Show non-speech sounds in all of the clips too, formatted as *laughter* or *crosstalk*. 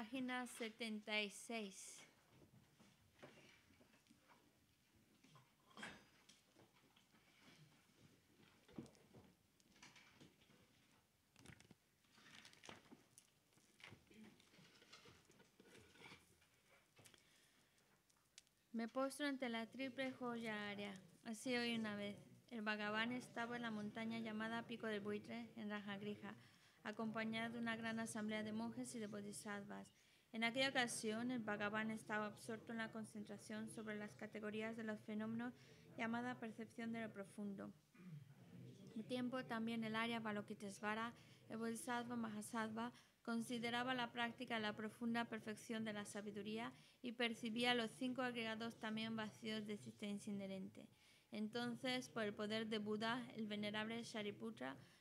Página 76. Me postro ante la triple joya área. Así hoy una vez. El vagabán estaba en la montaña llamada Pico del Buitre, en Raja acompañado de una gran asamblea de monjes y de bodhisattvas. En aquella ocasión, el Bhagavan estaba absorto en la concentración sobre las categorías de los fenómenos llamada percepción de lo profundo. el tiempo también el área Balokitesvara, el Bodhisattva Mahasattva, consideraba la práctica la profunda perfección de la sabiduría y percibía los cinco agregados también vacíos de existencia inherente. Entonces, por el poder de Buda, el venerable Shariputra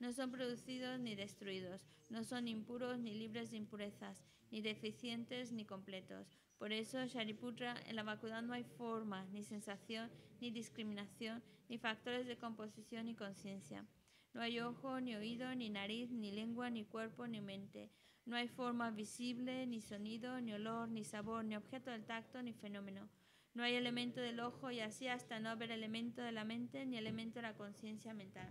No son producidos ni destruidos, no son impuros ni libres de impurezas, ni deficientes ni completos. Por eso, Shariputra, en la vacuidad no hay forma, ni sensación, ni discriminación, ni factores de composición ni conciencia. No hay ojo, ni oído, ni nariz, ni lengua, ni cuerpo, ni mente. No hay forma visible, ni sonido, ni olor, ni sabor, ni objeto del tacto, ni fenómeno. No hay elemento del ojo y así hasta no haber elemento de la mente ni elemento de la conciencia mental.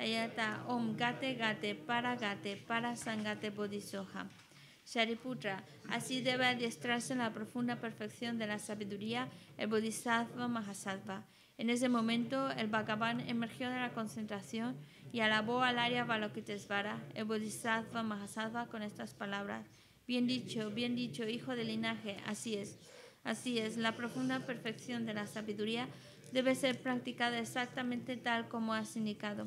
Ayata Om Gate Gate Para Gate Para Sangate Bodhisoha. Shariputra, así debe adiestrarse en la profunda perfección de la sabiduría el Bodhisattva Mahasattva. En ese momento, el Bhagavan emergió de la concentración y alabó al área Balokitesvara, el Bodhisattva Mahasattva, con estas palabras. Bien dicho, bien dicho, hijo del linaje, así es. Así es, la profunda perfección de la sabiduría debe ser practicada exactamente tal como has indicado.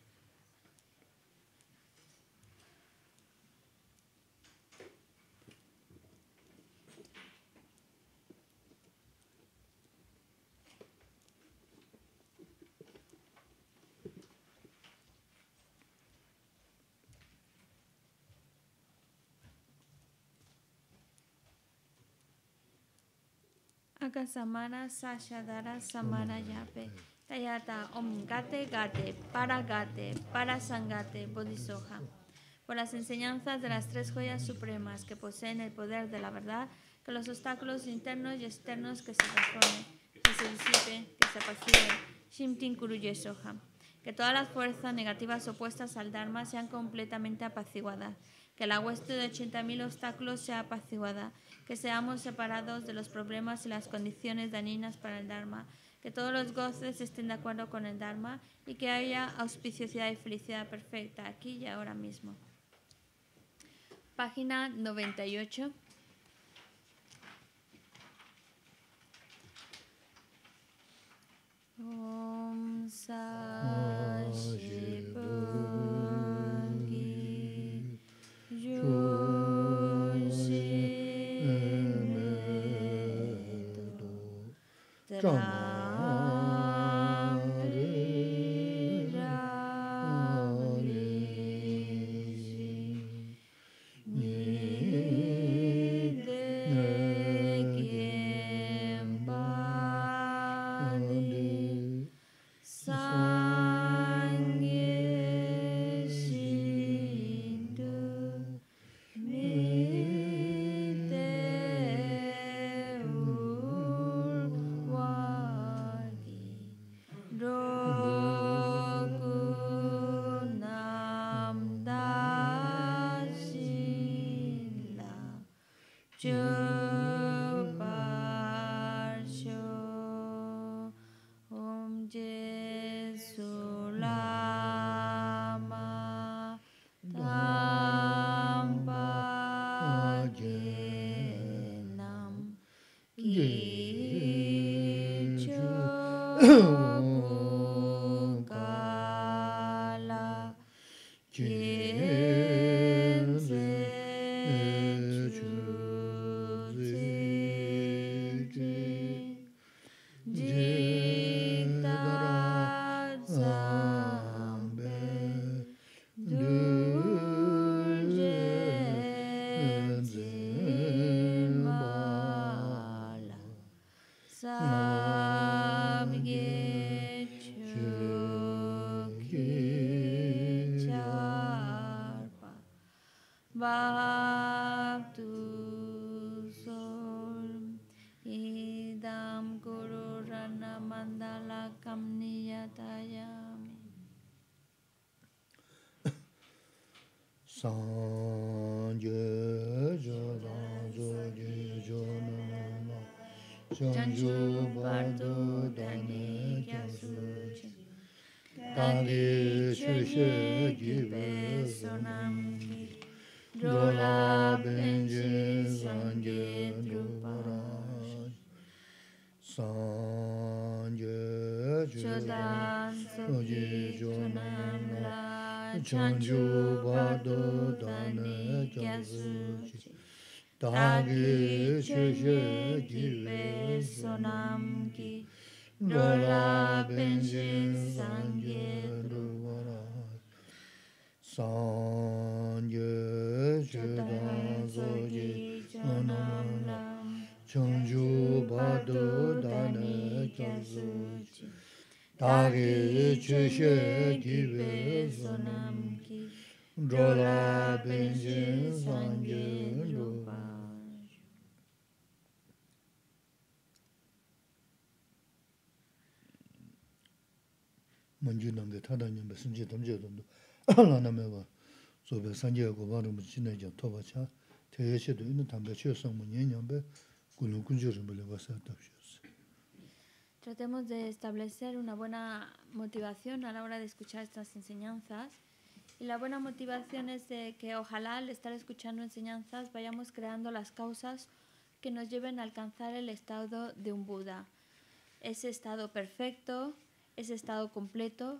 sasha dara Samara Yape Tayata omgate Gate Gate Para Gate Para Bodhisoja. Por las enseñanzas de las tres joyas supremas que poseen el poder de la verdad, que los obstáculos internos y externos que se transformen, que se disipen, que se apaciguen. Shimtin Kuruye Soja. Que todas las fuerzas negativas opuestas al Dharma sean completamente apaciguadas que la hueste de 80.000 obstáculos sea apaciguada, que seamos separados de los problemas y las condiciones dañinas para el Dharma, que todos los goces estén de acuerdo con el Dharma y que haya auspiciosidad y felicidad perfecta aquí y ahora mismo. Página 98. Om stronger Tratemos de establecer una buena motivación a la hora de escuchar estas enseñanzas. Y la buena motivación es de que ojalá al estar escuchando enseñanzas vayamos creando las causas que nos lleven a alcanzar el estado de un Buda. Ese estado perfecto, ese estado completo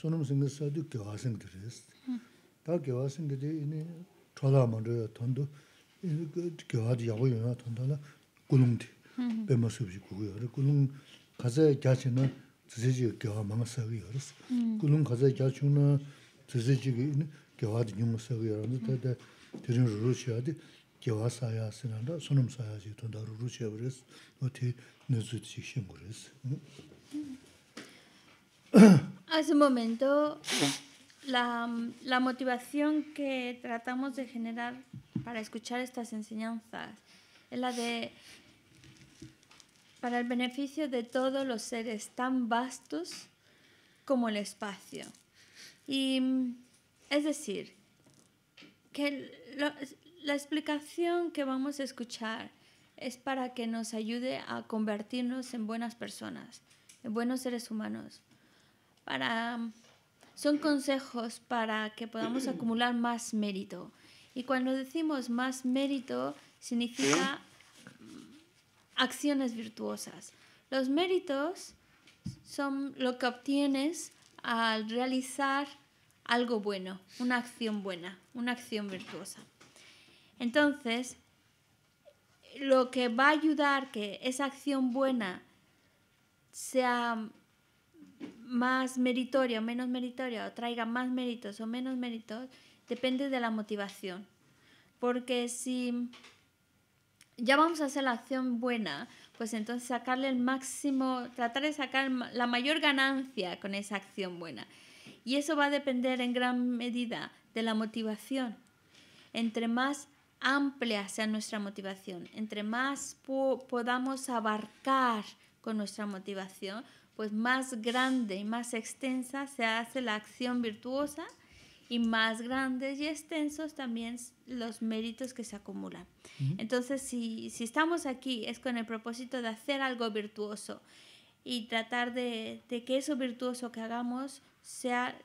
sonam singa sadhu gyawa singa res. Da gyawa singa de ini chola mandaya tondo, gyawa di yago yunga tondo la gulung di, bema subji guguyo. Gulung kaza gyachi na tsiziji gyawa manga sagiyo res. Gulung kaza gyachi na tsiziji gyawa di nyunga sagiyo randa, da dirin ruru ruru Hace un momento, la, motivación que tratamos de generar para escuchar estas enseñanzas es la de para el beneficio de todos los seres tan vastos como el espacio. Y es decir, que la explicación que vamos a escuchar es para que nos ayude a convertirnos en buenas personas, en buenos seres humanos, son consejos para que podamos acumular más mérito. Y cuando decimos más mérito, significa acciones virtuosas. Los méritos son lo que obtienes al realizar algo bueno, una acción buena, una acción virtuosa. Entonces, lo que va a ayudar que esa acción buena sea más meritoria o menos meritoria o traiga más méritos o menos méritos depende de la motivación. Porque si ya vamos a hacer la acción buena, pues entonces sacarle el máximo, tratar de sacar la mayor ganancia con esa acción buena. Y eso va a depender en gran medida de la motivación. Entre más amplia sea nuestra motivación, entre más podamos abarcar con nuestra motivación, pues más grande y más extensa se hace la acción virtuosa y más grandes y extensos también los méritos que se acumulan. Entonces, si, si, estamos aquí es con el propósito de hacer algo virtuoso y tratar de, que eso virtuoso que hagamos sea,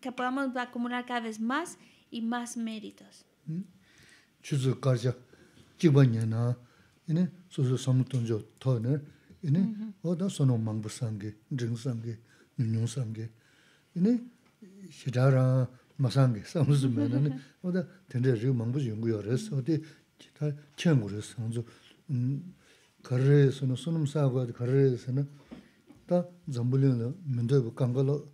que podamos acumular cada vez más y más méritos. 이네 어다 소노 망부상게 증상게 뉴뉴상게 이네 시다라 마상게 삼즈면은 어다 텐데 리 망부 연구여서 어디 기타 챙구르 상주 음 거래에서는 소놈 사고 거래에서는 다 잠불리는 민도 강가로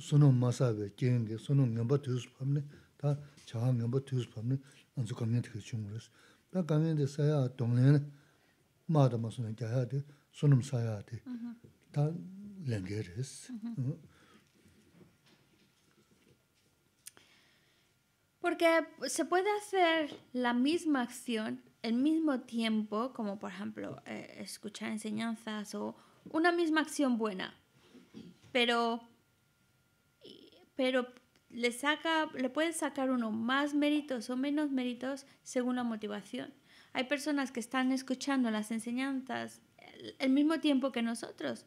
소놈 마사베 게인게 소놈 넘버 투스 밤네 다 저항 넘버 투스 밤네 안주 강년 되게 중요해서 다 강년에 사야 동네는 Mhm. Mhm. Hm? Porque se puede hacer la misma acción el mismo tiempo, como por ejemplo eh, escuchar enseñanzas o una misma acción buena, pero, pero le, saca, le sacar uno más méritos o menos méritos según la motivación. Hay personas que están escuchando las enseñanzas el mismo tiempo que nosotros,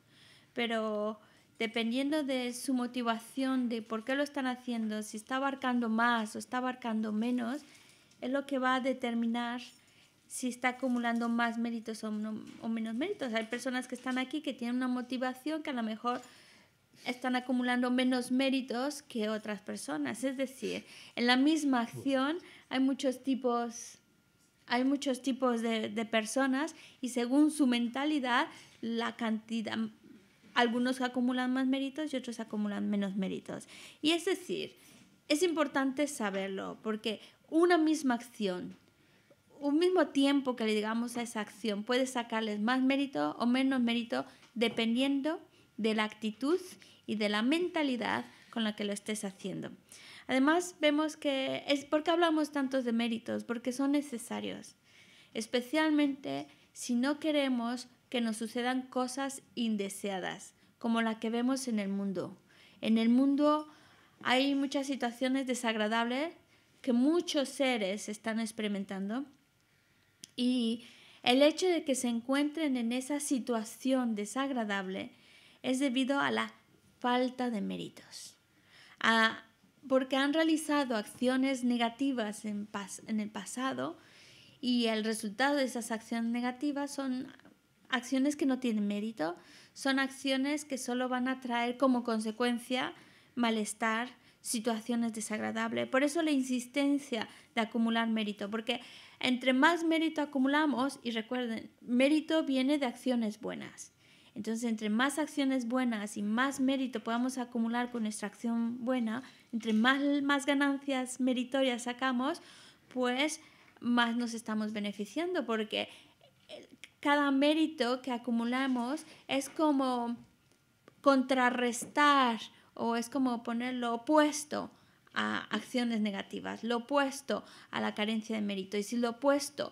pero dependiendo de su motivación, de por qué lo están haciendo, si está abarcando más o está abarcando menos, es lo que va a determinar si está acumulando más méritos o, o, menos méritos. Hay personas que están aquí que tienen una motivación que a lo mejor están acumulando menos méritos que otras personas. Es decir, en la misma acción hay muchos tipos hay muchos tipos de, de personas y según su mentalidad, la cantidad, algunos acumulan más méritos y otros acumulan menos méritos. Y es decir, es importante saberlo porque una misma acción, un mismo tiempo que le digamos a esa acción, puede sacarles más mérito o menos mérito dependiendo de la actitud y de la mentalidad con la que lo estés haciendo. Además, vemos que es porque hablamos tanto de méritos, porque son necesarios, especialmente si no queremos que nos sucedan cosas indeseadas, como la que vemos en el mundo. En el mundo hay muchas situaciones desagradables que muchos seres están experimentando y el hecho de que se encuentren en esa situación desagradable es debido a la falta de méritos, a porque han realizado acciones negativas en, en el pasado y el resultado de esas acciones negativas son acciones que no tienen mérito, son acciones que solo van a traer como consecuencia malestar, situaciones desagradables. Por eso la insistencia de acumular mérito, porque entre más mérito acumulamos, y recuerden, mérito viene de acciones buenas. Entonces, entre más acciones buenas y más mérito podamos acumular con nuestra acción buena, entre más, más ganancias meritorias sacamos, pues más nos estamos beneficiando, porque cada mérito que acumulamos es como contrarrestar o es como poner lo opuesto a acciones negativas, lo opuesto a la carencia de mérito. Y si lo opuesto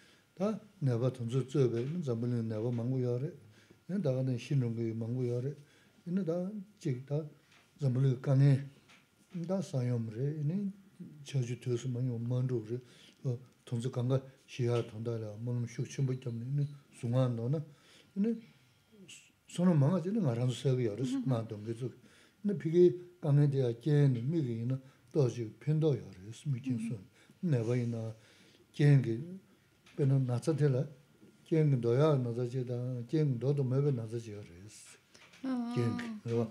아 내가 돈좀 줘봐. 난 전부는 내가 먹고 요래. 내가 다는 신경 그 요래. 다다 이니 저주 많이 엄마도 우리 돈수 간가 시야 돈다라. 중앙 이니 손은 망아지는 알아서 세고 열었어. 근데 비게 강에 대야 깨는 미기는 더지 편도 열었어. 미친 깨는 게 베는 nātsa tēlā, kēng dōyā 매번 chē tā, kēng dōdō mē pē nātsa chē yā rē sī. Kēng, rāwa,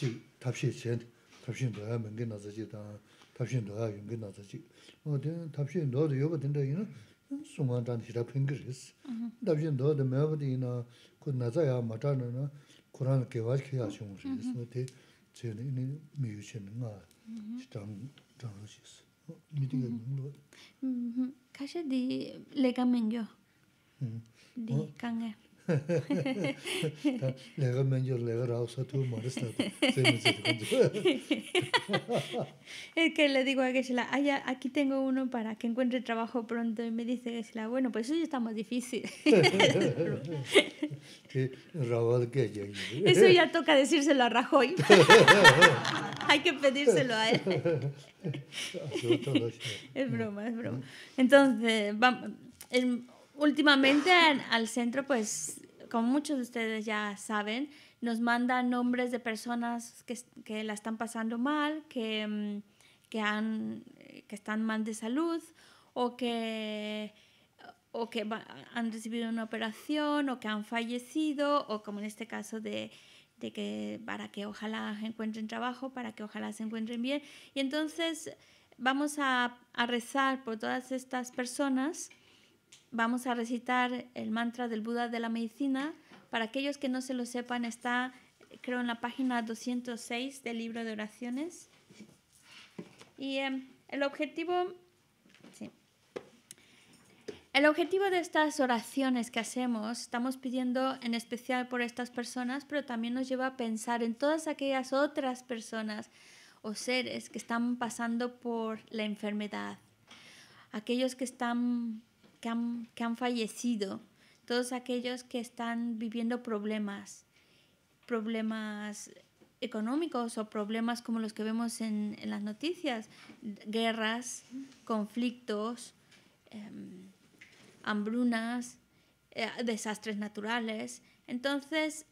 chī tāpshī chē, tāpshī dōyā mē ngē nātsa chē tā, tāpshī dōyā yō ngē nātsa chē. Mō tēng, tāpshī dōdō yō pā tēndā yī na, sūngā tā nī ཁས ཁས ཁས ཁས ཁས ཁས *laughs* *laughs* Es que le digo a la Ay, aquí tengo uno para que encuentre trabajo pronto. Y me dice Geshe-la bueno, pues eso ya está más difícil. *laughs* eso ya toca decírselo a Rajoy. Hay que pedírselo a él. es broma, es broma. Entonces, vamos. Em, últimamente al, centro, pues, como muchos de ustedes ya saben, nos mandan nombres de personas que, la están pasando mal, que, mm, que, están mal de salud o que, o que han recibido una operación o que han fallecido o como en este caso de, de que para que ojalá encuentren trabajo, para que ojalá se encuentren bien. Y entonces vamos a, a rezar por todas estas personas vamos a recitar el mantra del Buda de la medicina. Para aquellos que no se lo sepan, está creo en la página 206 del libro de oraciones. Y em, el objetivo... El objetivo de estas oraciones que hacemos, estamos pidiendo en especial por estas personas, pero también nos lleva a pensar en todas aquellas otras personas o seres que están pasando por la enfermedad, aquellos que están que han, fallecido, todos aquellos que están viviendo problemas, problemas económicos o problemas como los que vemos en, las noticias, guerras, conflictos, em, hambrunas, eh, desastres naturales. Entonces,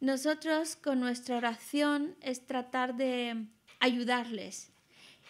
nosotros con nuestra oración es tratar de ayudarles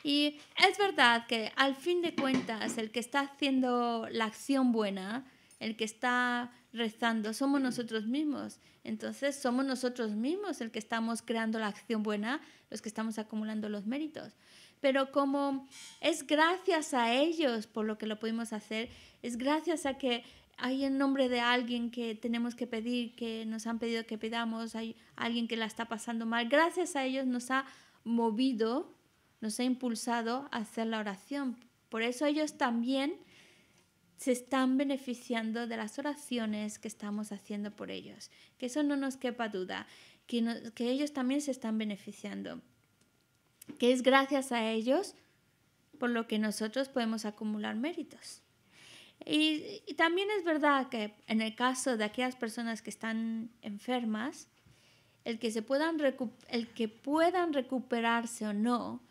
y es verdad que al fin de cuentas el que está haciendo la acción buena, el que está rezando, somos nosotros mismos. Entonces somos nosotros mismos el que estamos creando la acción buena, los que estamos acumulando los méritos. Pero como es gracias a ellos por lo que lo pudimos hacer, es gracias a que hay el nombre de alguien que tenemos que pedir, que nos han pedido que pidamos, hay alguien que la está pasando mal, gracias a ellos nos ha movido nos ha impulsado a hacer la oración. Por eso ellos también se están beneficiando de las oraciones que estamos haciendo por ellos. Que eso no nos quepa duda, que, ellos también se están beneficiando. Que es gracias a ellos por lo que nosotros podemos acumular méritos. Y, y, también es verdad que en el caso de aquellas personas que están enfermas, el que, se puedan el que puedan recuperarse o no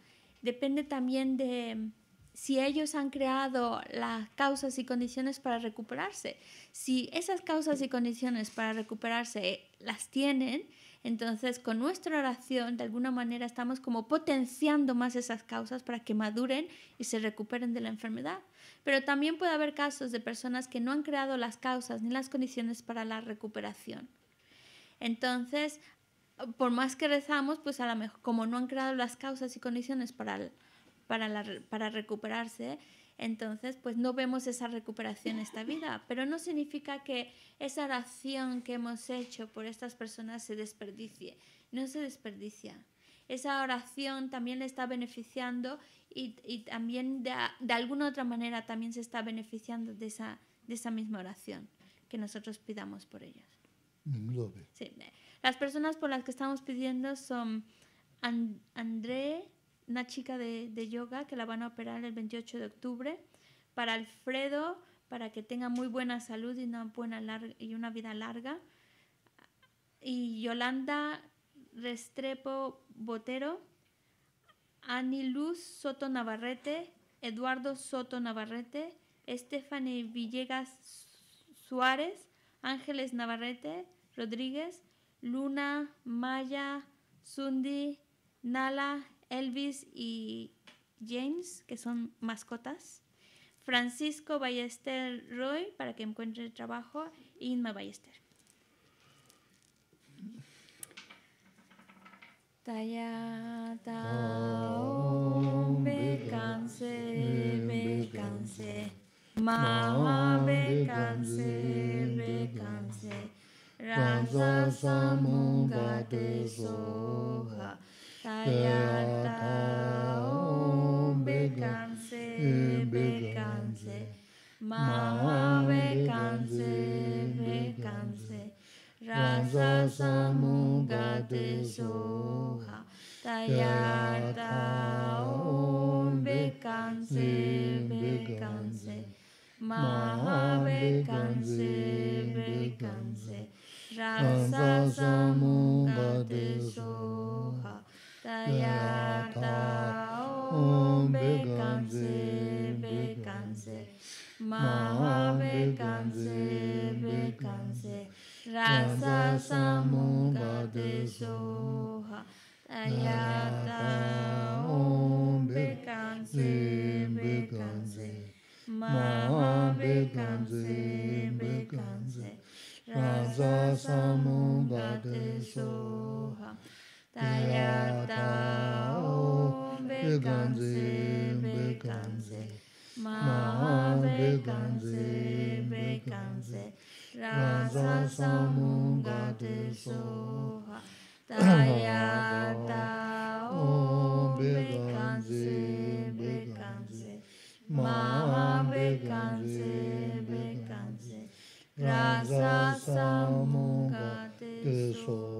Depende también de si ellos han creado las causas y condiciones para recuperarse. Si esas causas y condiciones para recuperarse las tienen, entonces con nuestra oración de alguna manera estamos como potenciando más esas causas para que maduren y se recuperen de la enfermedad. Pero también puede haber casos de personas que no han creado las causas ni las condiciones para la recuperación. Entonces, por más que rezamos, pues a lo mejor, como no han creado las causas y condiciones para, para, para recuperarse, entonces pues no vemos esa recuperación en esta vida. Pero no significa que esa oración que hemos hecho por estas personas se desperdicie, no se desperdicia. Esa oración también le está beneficiando y, y también de, de, alguna otra manera también se está beneficiando de esa, de esa misma oración que nosotros pidamos por ellos. Sí. Las personas por las que estamos pidiendo son André, una chica de, yoga que la van a operar el 28 de octubre, para Alfredo, para que tenga muy buena salud y una, buena larga, y una vida larga, y Yolanda Restrepo Botero, Ani Luz Soto Navarrete, Eduardo Soto Navarrete, Estefany Villegas Suárez, Ángeles Navarrete Rodríguez, Luna, Maya, Sundi, Nala, Elvis y James, que son mascotas. Francisco Ballester Roy, para que encuentre trabajo. Inma Ballester. Taya cansé, Mama, Me canse Me cansé. Rasa Samunga Te Soha Tayata Om Bekanse Bekanse Maha Bekanse Bekanse Rasa Samunga Te Soha Tayata Om Bekanse Bekanse Maha Bekanse Bekanse rasa samugate soha taya ta om bekanse bekanse maha bekanse bekanse rasa samugate soha taya ta om bekanse bekanse maha bekanse bekanse rasa samudate soha dayata om veganze veganze maha veganze raza rasa samudate soha dayata om veganze veganze maha veganze rasa samuga te so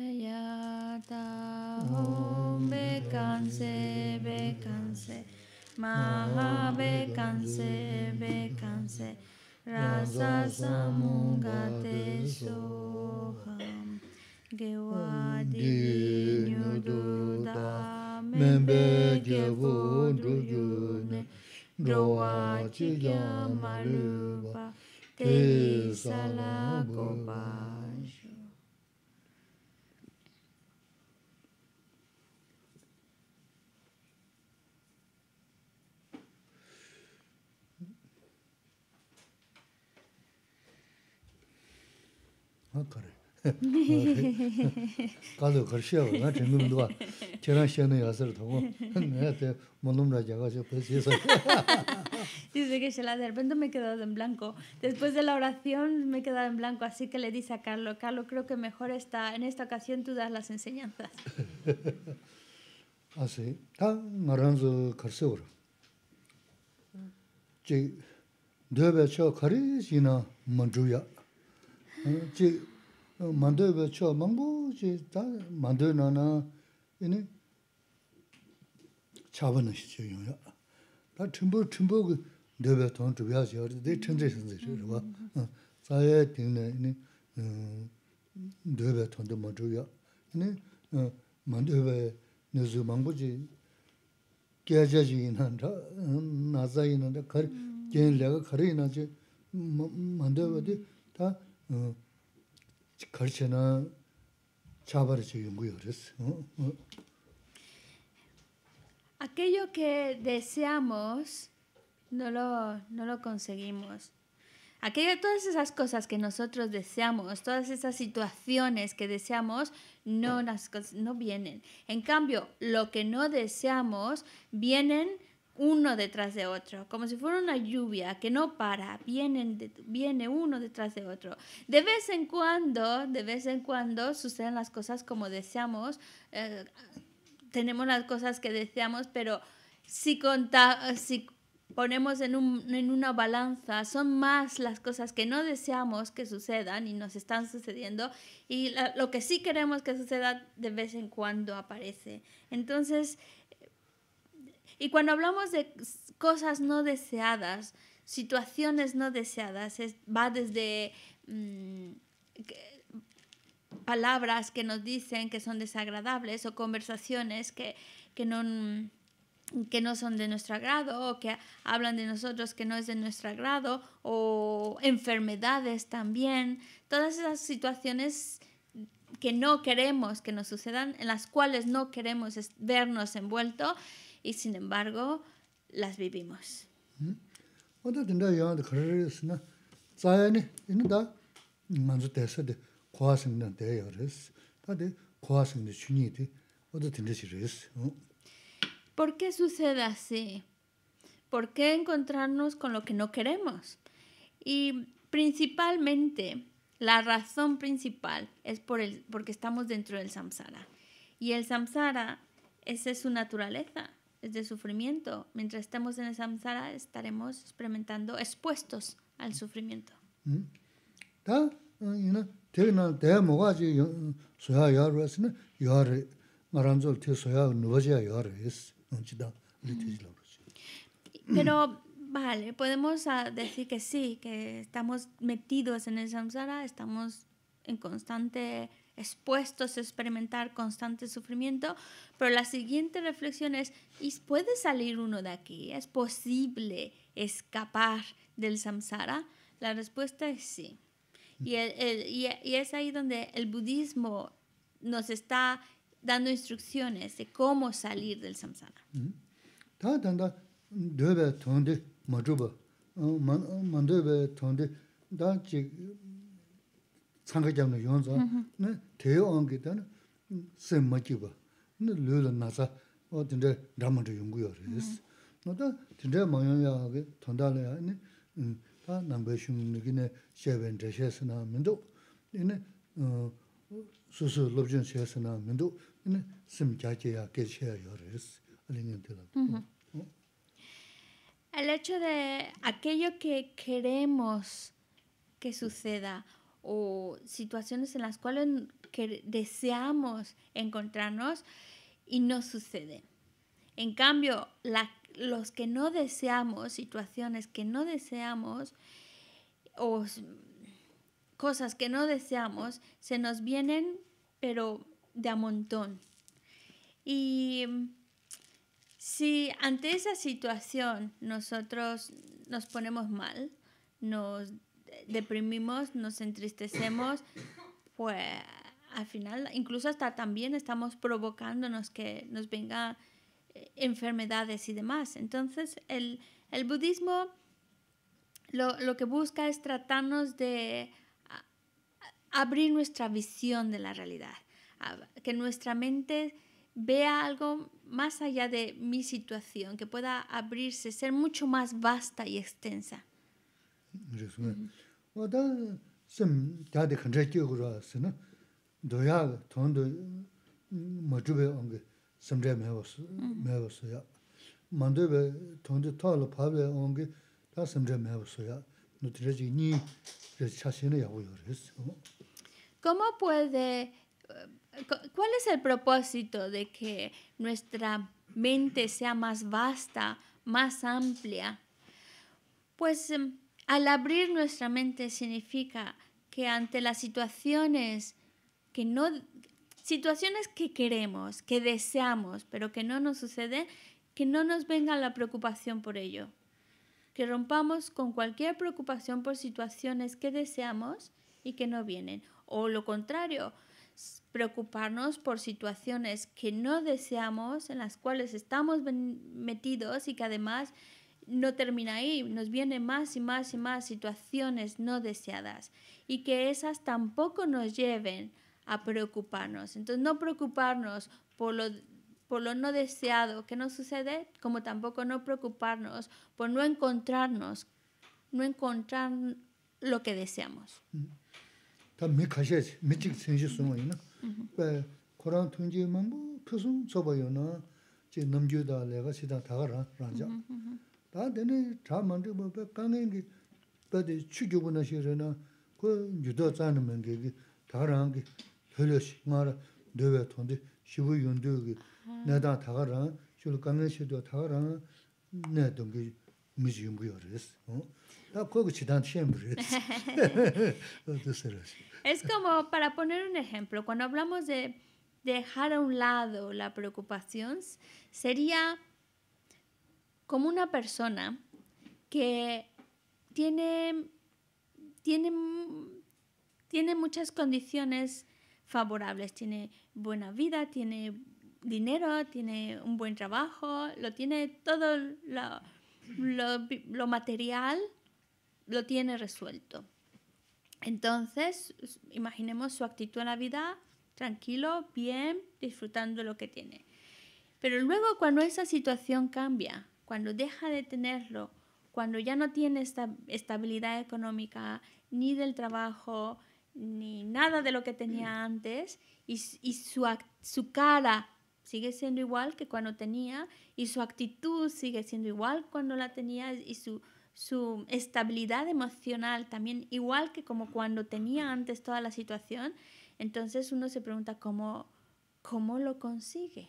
Yata Om Bekanse Bekanse Maha Bekanse Bekanse Rasa Samugate Soham Gewadi Nyududa Membe Gevudu Yune Drowachi Yamalupa Te Salagopa 가도 dice que se la de repente me he quedado en blanco después de la oración me he quedado en blanco así que le dice a Carlos Carlos creo que mejor está en esta ocasión tú das las enseñanzas así tan debe mandoe we chuwa mangbo chi ta mandoe na na ini chaba na shi chi yung ya. Ta chimbo chimbo ku dewe tong chubya chi yawari, dee chenze chenze chi yawari ba. Saye ting na ini dewe tong kari, kari Aquello que deseamos no lo, no lo conseguimos. Aquello, todas esas cosas que nosotros deseamos, todas esas situaciones que deseamos, no, las, no vienen. En cambio, lo que no deseamos vienen uno detrás de otro, como si fuera una lluvia que no para, vienen viene uno detrás de otro. De vez en cuando, de vez en cuando suceden las cosas como deseamos, eh, tenemos las cosas que deseamos, pero si, si ponemos en, una balanza, son más las cosas que no deseamos que sucedan y nos están sucediendo y lo que sí queremos que suceda de vez en cuando aparece. Entonces, y cuando hablamos de cosas no deseadas, situaciones no deseadas, va desde mm, palabras que nos dicen que son desagradables o conversaciones que, que no mm, que no son de nuestro agrado o que hablan de nosotros que no es de nuestro agrado o enfermedades también, todas esas situaciones que no queremos que nos sucedan, en las cuales no queremos vernos envuelto y sin embargo las vivimos. ¿Por qué sucede así? ¿Por qué encontrarnos con lo que no queremos? Y principalmente, la razón principal es por el, porque estamos dentro del samsara. Y el samsara, esa es su naturaleza es de sufrimiento. Mientras estamos en el samsara, estaremos experimentando expuestos al sufrimiento. Pero, vale, podemos ah, decir que sí, que estamos metidos en el samsara, estamos en constante expuestos a experimentar constante sufrimiento, pero la siguiente reflexión es, ¿y puede salir uno de aquí? ¿Es posible escapar del samsara? La respuesta es sí. Mm. Y, y es ahí donde el budismo nos está dando instrucciones de cómo salir del samsara. El hecho de aquello que queremos que suceda, o situaciones en las cuales que deseamos encontrarnos y no sucede. En cambio, los que no deseamos, situaciones que no deseamos o cosas que no deseamos, se nos vienen, pero de a montón. Y si ante esa situación nosotros nos ponemos mal, nos deprimimos, nos entristecemos, pues al final incluso hasta también estamos provocándonos que nos vengan eh, enfermedades y demás. Entonces el, el budismo lo, lo, que busca es tratarnos de abrir nuestra visión de la realidad, que nuestra mente vea algo más allá de mi situación, que pueda abrirse, ser mucho más vasta y extensa oda sim dhyadi khantra kiyo rasi na doya tondo machubhe ongi simdre mewa suya. Mandubhe tondo tola pabhe ongi ta simdre mewa suya. Nutira chigi nyi chashina yagu yo rasi. ¿Cómo puede, eh, cuál es el propósito de que nuestra mente sea más vasta, más amplia? Pues... Em, al abrir nuestra mente significa que ante las situaciones que no situaciones que queremos, que deseamos, pero que no nos sucede, que no nos venga la preocupación por ello. Que rompamos con cualquier preocupación por situaciones que deseamos y que no vienen. O lo contrario, preocuparnos por situaciones que no deseamos, en las cuales estamos metidos y que además no termina ahí, nos vienen más y más y más situaciones no deseadas y que esas tampoco nos lleven a preocuparnos. Entonces, no preocuparnos por lo, por lo no deseado que nos sucede, como tampoco no preocuparnos por no encontrarnos, no encontrar lo que deseamos. *laughs* Es como, para poner un ejemplo, cuando hablamos de dejar a un lado la preocupación, sería como una persona que tiene, tiene, muchas condiciones favorables, tiene buena vida, tiene dinero, tiene un buen trabajo, lo tiene todo lo, material, lo tiene resuelto. Entonces, imaginemos su actitud en la vida, tranquilo, bien, disfrutando lo que tiene. Pero luego cuando esa situación cambia, cuando deja de tenerlo, cuando ya no tiene esta estabilidad económica, ni del trabajo, ni nada de lo que tenía mm. antes, y, su, su cara sigue siendo igual que cuando tenía, y su actitud sigue siendo igual cuando la tenía, y su, su estabilidad emocional también igual que como cuando tenía antes toda la situación, entonces uno se pregunta cómo, cómo lo consigue.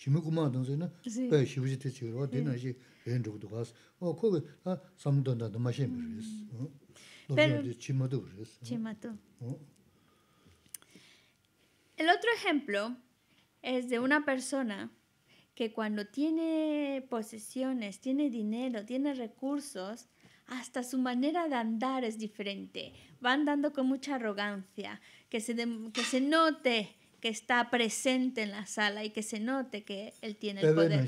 El otro ejemplo es de una persona que cuando tiene posesiones, tiene dinero, tiene recursos, hasta su manera de andar es diferente. Va andando con mucha arrogancia, que se, que se note que está presente en la sala y que se note que él tiene el poder.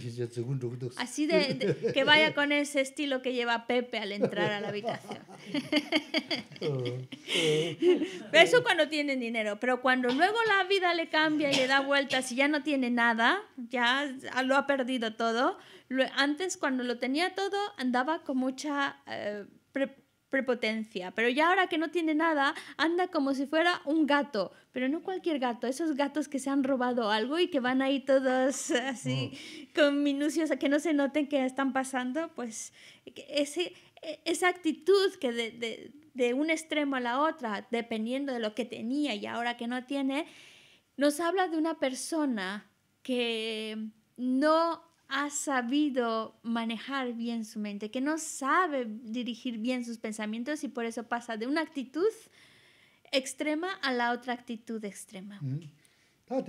Así de, que vaya con ese estilo que lleva Pepe al entrar a la habitación. Oh. *laughs* Eso cuando tiene dinero, pero cuando luego la vida le cambia y le da vueltas y ya no tiene nada, ya lo ha perdido todo. Antes cuando lo tenía todo andaba con mucha eh, prepotencia, pero ya ahora que no tiene nada, anda como si fuera un gato, pero no cualquier gato, esos gatos que se han robado algo y que van ahí todos así mm. con minucios, que no se noten que están pasando, pues ese, e, esa actitud que de, de un extremo a la otra, dependiendo de lo que tenía y ahora que no tiene, nos habla de una persona que no ha sabido manejar bien su mente, que no sabe dirigir bien sus pensamientos y por eso pasa de una actitud extrema a la otra actitud extrema. Yo no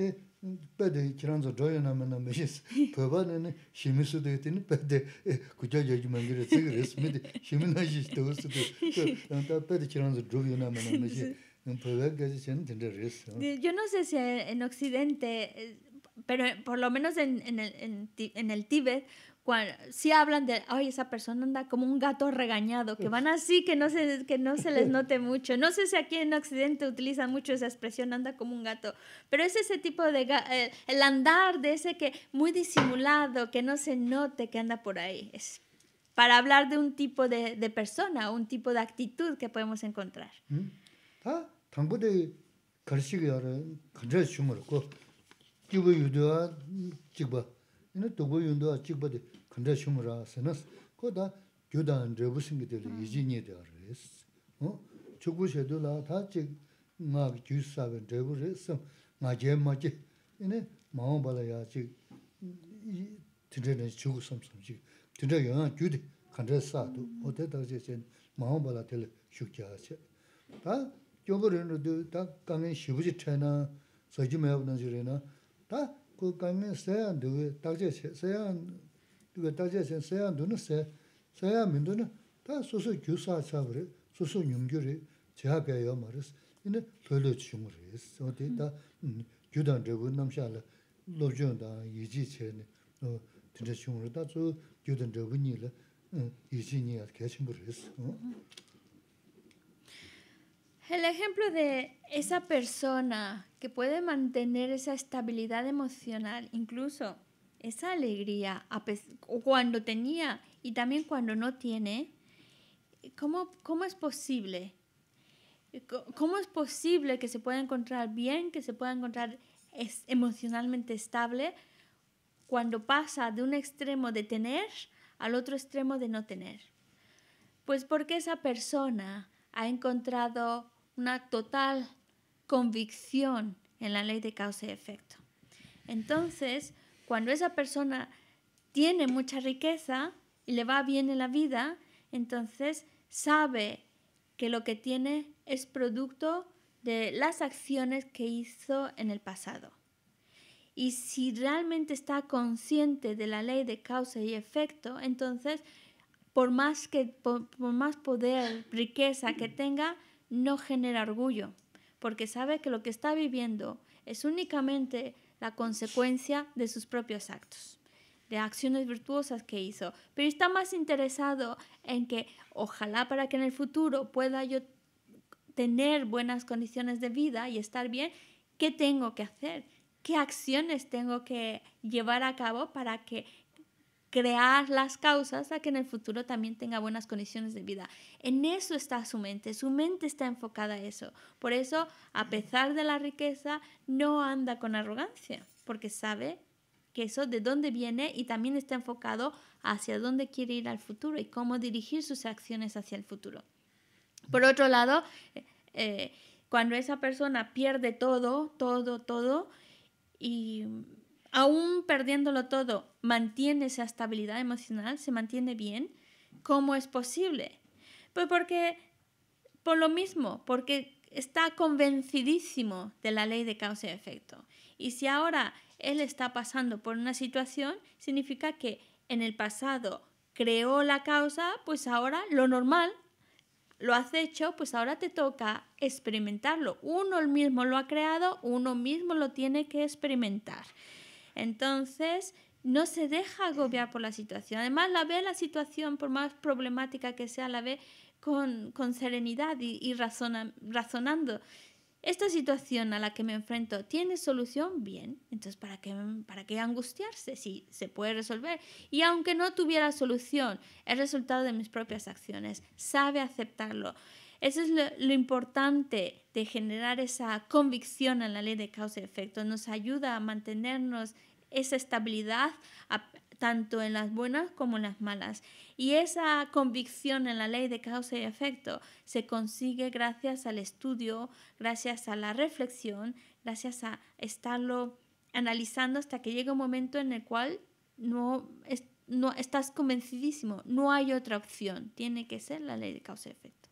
sé si en Occidente eh, pero eh, por lo menos en, en el, en, el Tíbet, cuando, sí hablan de, ay, esa persona anda como un gato regañado, que van así, que no, se, que no se les note mucho. No sé si aquí en Occidente utilizan mucho esa expresión, anda como un gato, pero es ese tipo de, eh, el andar de ese que muy disimulado, que no se note que anda por ahí. Es para hablar de un tipo de, de persona, un tipo de actitud que podemos encontrar. ¿Mm? Tukbu yudua chikba, yunaa Tukbu yundua chikba di khantraa shumaraa sanas, koo 어 gyudaaan draabu singa tali hmm. izi nye daa raa rrraa isi. Chukbu shaadu laa daa chik ngaa gyudu saa ka draabu raa isi, ngaa jay maa jay, yunaa maa wabala yaa chik, dindaray naay chukbu shibuji 다 kukami sayan duwe takje se, sayan duwe takje se, sayan duwe se, sayan min duwe, ta susu gyu saa chabri, susu nyumgyu ri, chiha kaya yo maris, ina lolo chiyung riz. Odi ta gyu dan 어 namsha la che, tinda ta zu El ejemplo de esa persona que puede mantener esa estabilidad emocional, incluso esa alegría cuando tenía y también cuando no tiene, ¿cómo, cómo es posible? ¿Cómo es posible que se pueda encontrar bien, que se pueda encontrar emocionalmente estable cuando pasa de un extremo de tener al otro extremo de no tener? Pues porque esa persona ha encontrado una total convicción en la ley de causa y efecto. Entonces, cuando esa persona tiene mucha riqueza y le va bien en la vida, entonces sabe que lo que tiene es producto de las acciones que hizo en el pasado. Y si realmente está consciente de la ley de causa y efecto, entonces, por más, que, por, poder, riqueza que tenga, no genera orgullo, porque sabe que lo que está viviendo es únicamente la consecuencia de sus propios actos, de acciones virtuosas que hizo, pero está más interesado en que ojalá para que en el futuro pueda yo tener buenas condiciones de vida y estar bien, ¿qué tengo que hacer? ¿Qué acciones tengo que llevar a cabo para que crear las causas a que en el futuro también tenga buenas condiciones de vida. En eso está su mente, su mente está enfocada a eso. Por eso, a pesar de la riqueza, no anda con arrogancia, porque sabe que eso de dónde viene y también está enfocado hacia dónde quiere ir al futuro y cómo dirigir sus acciones hacia el futuro. Por otro lado, eh, eh, cuando esa persona pierde todo, todo, todo, y aún perdiéndolo todo, mantiene esa estabilidad emocional, se mantiene bien, ¿cómo es posible? Pues porque, por lo mismo, porque está convencidísimo de la ley de causa y efecto. Y si ahora él está pasando por una situación, significa que en el pasado creó la causa, pues ahora lo normal, lo has hecho, pues ahora te toca experimentarlo. Uno mismo lo ha creado, uno mismo lo tiene que experimentar. Entonces, no se deja agobiar por la situación. Además, la ve la situación, por más problemática que sea, la ve con, serenidad y, razonando. Esta situación a la que me enfrento tiene solución, bien, entonces ¿para qué, ¿para qué angustiarse si se puede resolver? Y aunque no tuviera solución, es resultado de mis propias acciones, sabe aceptarlo. Eso es lo, importante de generar esa convicción en la ley de causa y efecto. Nos ayuda a mantenernos esa estabilidad tanto en las buenas como en las malas. Y esa convicción en la ley de causa y efecto se consigue gracias al estudio, gracias a la reflexión, gracias a estarlo analizando hasta que llega un momento en el cual no, estás convencidísimo, no hay otra opción, tiene que ser la ley de causa y efecto.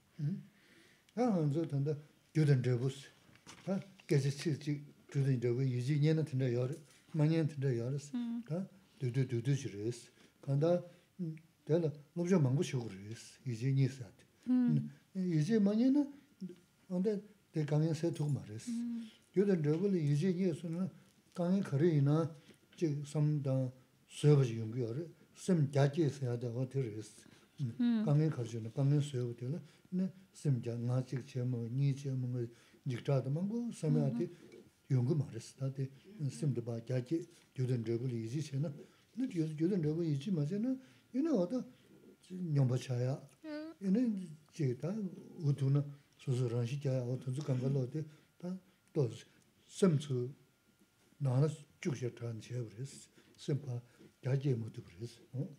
Ka hanzu tanda gyudan dribus. Ka gezi chi chi gyudan dribu yuji nyena tanda yori, manyena tanda yoris. Ka dudu dudu jiris. Ka nda dala lupja mangu shukuris yuji nyisati. Yuji manyena onda de kanyan se tukumaris. 네 심자 나직 제목 니 제목 직자도 망고 섬야티 용고 말했다데 심드 봐 자기 요든 레벨 이지세나 네 요든 요든 레벨 이지 마세나 이나 어디 냠바차야 이네 제다 우두나 소소란 시자 어떤 주 간걸로데 다또 심츠 나나 죽셔 트랜스 해버렸어 심파 자기 모두 그랬어 어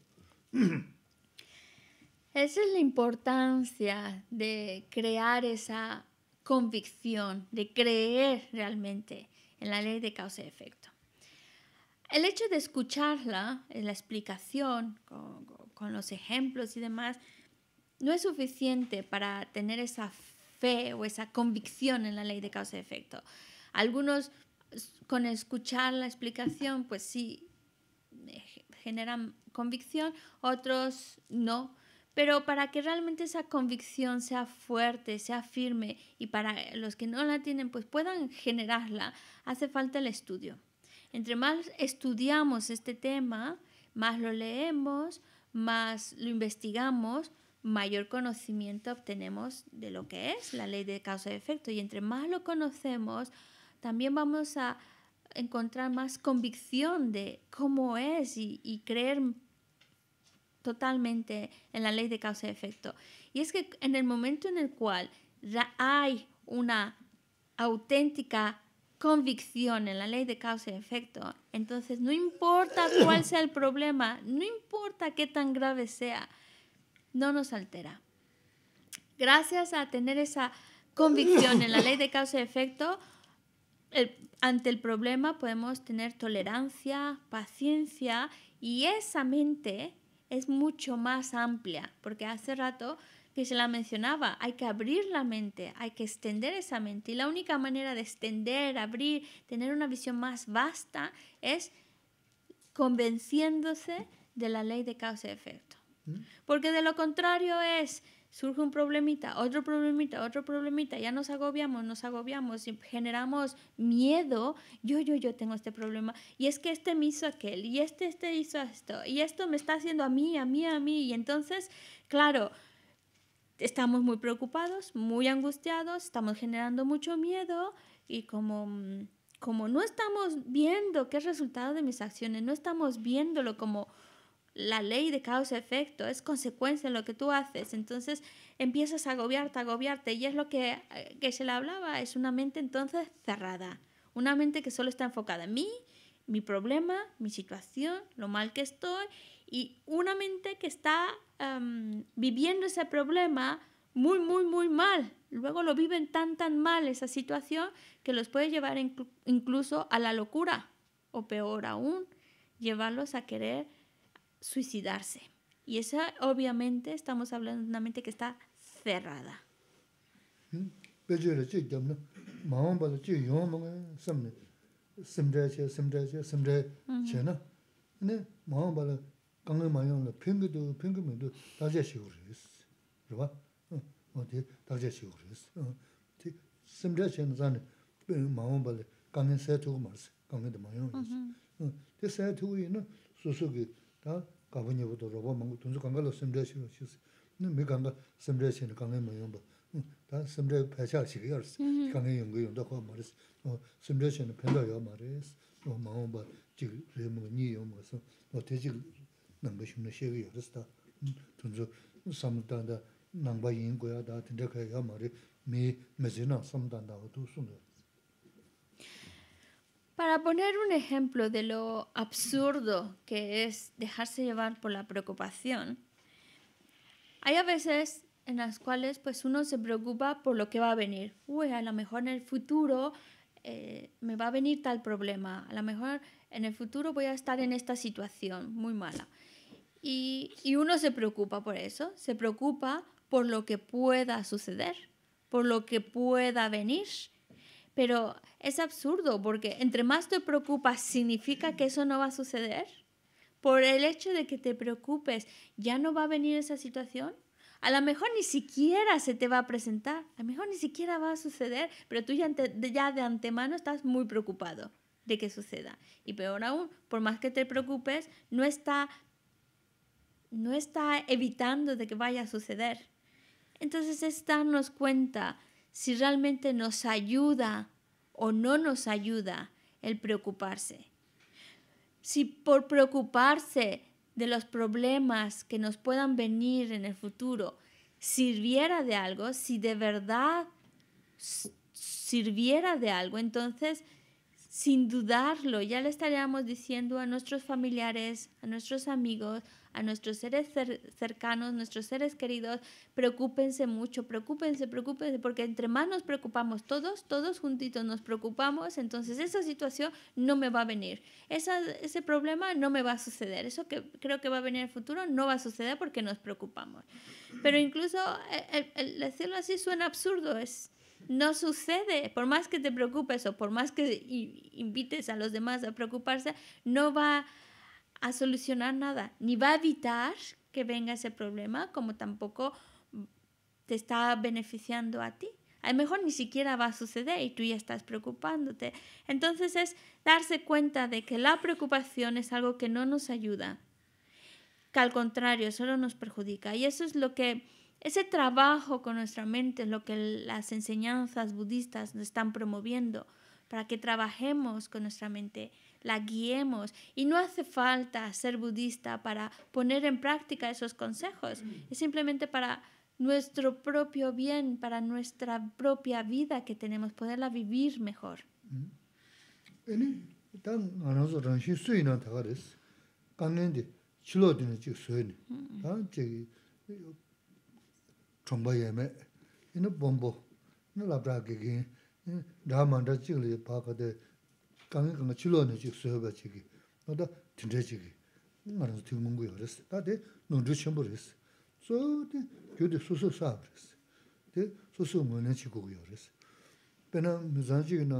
Esa es la importancia de crear esa convicción, de creer realmente en la ley de causa y efecto. El hecho de escucharla, la explicación con, con los ejemplos y demás, no es suficiente para tener esa fe o esa convicción en la ley de causa y efecto. Algunos con escuchar la explicación, pues sí, eh, generan convicción, otros no, pero para que realmente esa convicción sea fuerte, sea firme y para los que no la tienen, pues puedan generarla, hace falta el estudio. Entre más estudiamos este tema, más lo leemos, más lo investigamos, mayor conocimiento obtenemos de lo que es la ley de causa y efecto. Y entre más lo conocemos, también vamos a encontrar más convicción de cómo es y, y creer totalmente en la ley de causa y efecto. Y es que en el momento en el cual hay una auténtica convicción en la ley de causa y efecto, entonces no importa cuál sea el problema, no importa qué tan grave sea, no nos altera. Gracias a tener esa convicción en la ley de causa y efecto, ante el problema podemos tener tolerancia, paciencia y esa mente es mucho más amplia, porque hace rato que se la mencionaba, hay que abrir la mente, hay que extender esa mente. Y la única manera de extender, abrir, tener una visión más vasta es convenciéndose de la ley de causa y efecto. Mm. Porque de lo contrario es surge un problemita, otro problemita, otro problemita, ya nos agobiamos, nos agobiamos, generamos miedo, yo, yo, yo tengo este problema, y es que este me hizo aquel, y este, este hizo esto, y esto me está haciendo a mí, a mí, a mí, y entonces, claro, estamos muy preocupados, muy angustiados, estamos generando mucho miedo, y como, como no estamos viendo qué es resultado de mis acciones, no estamos viéndolo como la ley de causa-efecto, es consecuencia en lo que tú haces. Entonces empiezas a agobiarte, agobiarte. Y es lo eh, que, se le hablaba, es una mente entonces cerrada, una mente que solo está enfocada en mí, mi problema, mi situación, lo mal que estoy, y una mente que está em, viviendo ese problema muy, muy, muy mal. Luego lo viven tan, tan mal esa situación que los puede llevar incluso a la locura, o peor aún, llevarlos a querer suicidarse. Y esa, obviamente, estamos hablando de una mente que está cerrada. ¿Mm? 다 가보니부터 로봇 먹고 돈수 강가로 심대시로 시스 근데 매 강가 심대시는 강에 뭐 용도 다 심대 배차 시기였어 강에 연구 용도 그거 말했어 어 심대시는 편도요 말했어 뭐 마음 봐 지금 레몬이 요 뭐서 뭐 대지 남고 싶는 시기 열었다 돈수 삼단다 남바 인고야 다 된다 그래야 말이 미 메지나 삼단다고 두 순으로 Para poner un ejemplo de lo absurdo que es dejarse llevar por la preocupación, hay a veces en las cuales pues uno se preocupa por lo que va a venir. Uy, a lo mejor en el futuro eh, me va a venir tal problema, a lo mejor en el futuro voy a estar en esta situación muy mala. y uno se preocupa por eso, se preocupa por lo que pueda suceder, por lo que pueda venir pero es absurdo porque entre más te preocupas, ¿significa que eso no va a suceder? Por el hecho de que te preocupes, ¿ya no va a venir esa situación? A lo mejor ni siquiera se te va a presentar, a lo mejor ni siquiera va a suceder, pero tú ya, ya de antemano estás muy preocupado de que suceda. Y peor aún, por más que te preocupes, no está, no está evitando de que vaya a suceder. Entonces es darnos cuenta si realmente nos ayuda o no nos ayuda el preocuparse. Si por preocuparse de los problemas que nos puedan venir en el futuro sirviera de algo, si de verdad sirviera de algo, entonces sin dudarlo ya le estaríamos diciendo a nuestros familiares, a nuestros amigos, a nuestros seres cercanos, nuestros seres queridos, preocúpense mucho, preocúpense, preocúpense, porque entre más nos preocupamos todos, todos juntitos nos preocupamos, entonces esa situación no me va a venir, ese problema no me va a suceder, eso que creo que va a venir en el futuro no va a suceder porque nos preocupamos. Pero incluso eh, el, decirlo así suena absurdo, es no sucede. Por más que te preocupes o por más que invites a los demás a preocuparse, no va a a solucionar nada, ni va a evitar que venga ese problema, como tampoco te está beneficiando a ti. A lo mejor ni siquiera va a suceder y tú ya estás preocupándote. Entonces es darse cuenta de que la preocupación es algo que no nos ayuda, que al contrario, solo nos perjudica. Y eso es lo que, ese trabajo con nuestra mente es lo que las enseñanzas budistas nos están promoviendo, para que trabajemos con nuestra mente la guiemos. Y no hace falta ser budista para poner en práctica esos consejos. Es simplemente para nuestro propio bien, para nuestra propia vida que tenemos, poderla vivir mejor. Mm-hmm. kāngi kāngā 즉 chīk sōhibā chīkī, nō tā tīndrā chīkī, nā rā sō tīng mōngu yō rā sī, tā tī nōng chū chāmbu rā sī, sō tī kio tī sū sū sāb rā sī, tī sū sū mōni chī kōgu yō rā sī. Pēnā mī zān chū yō nā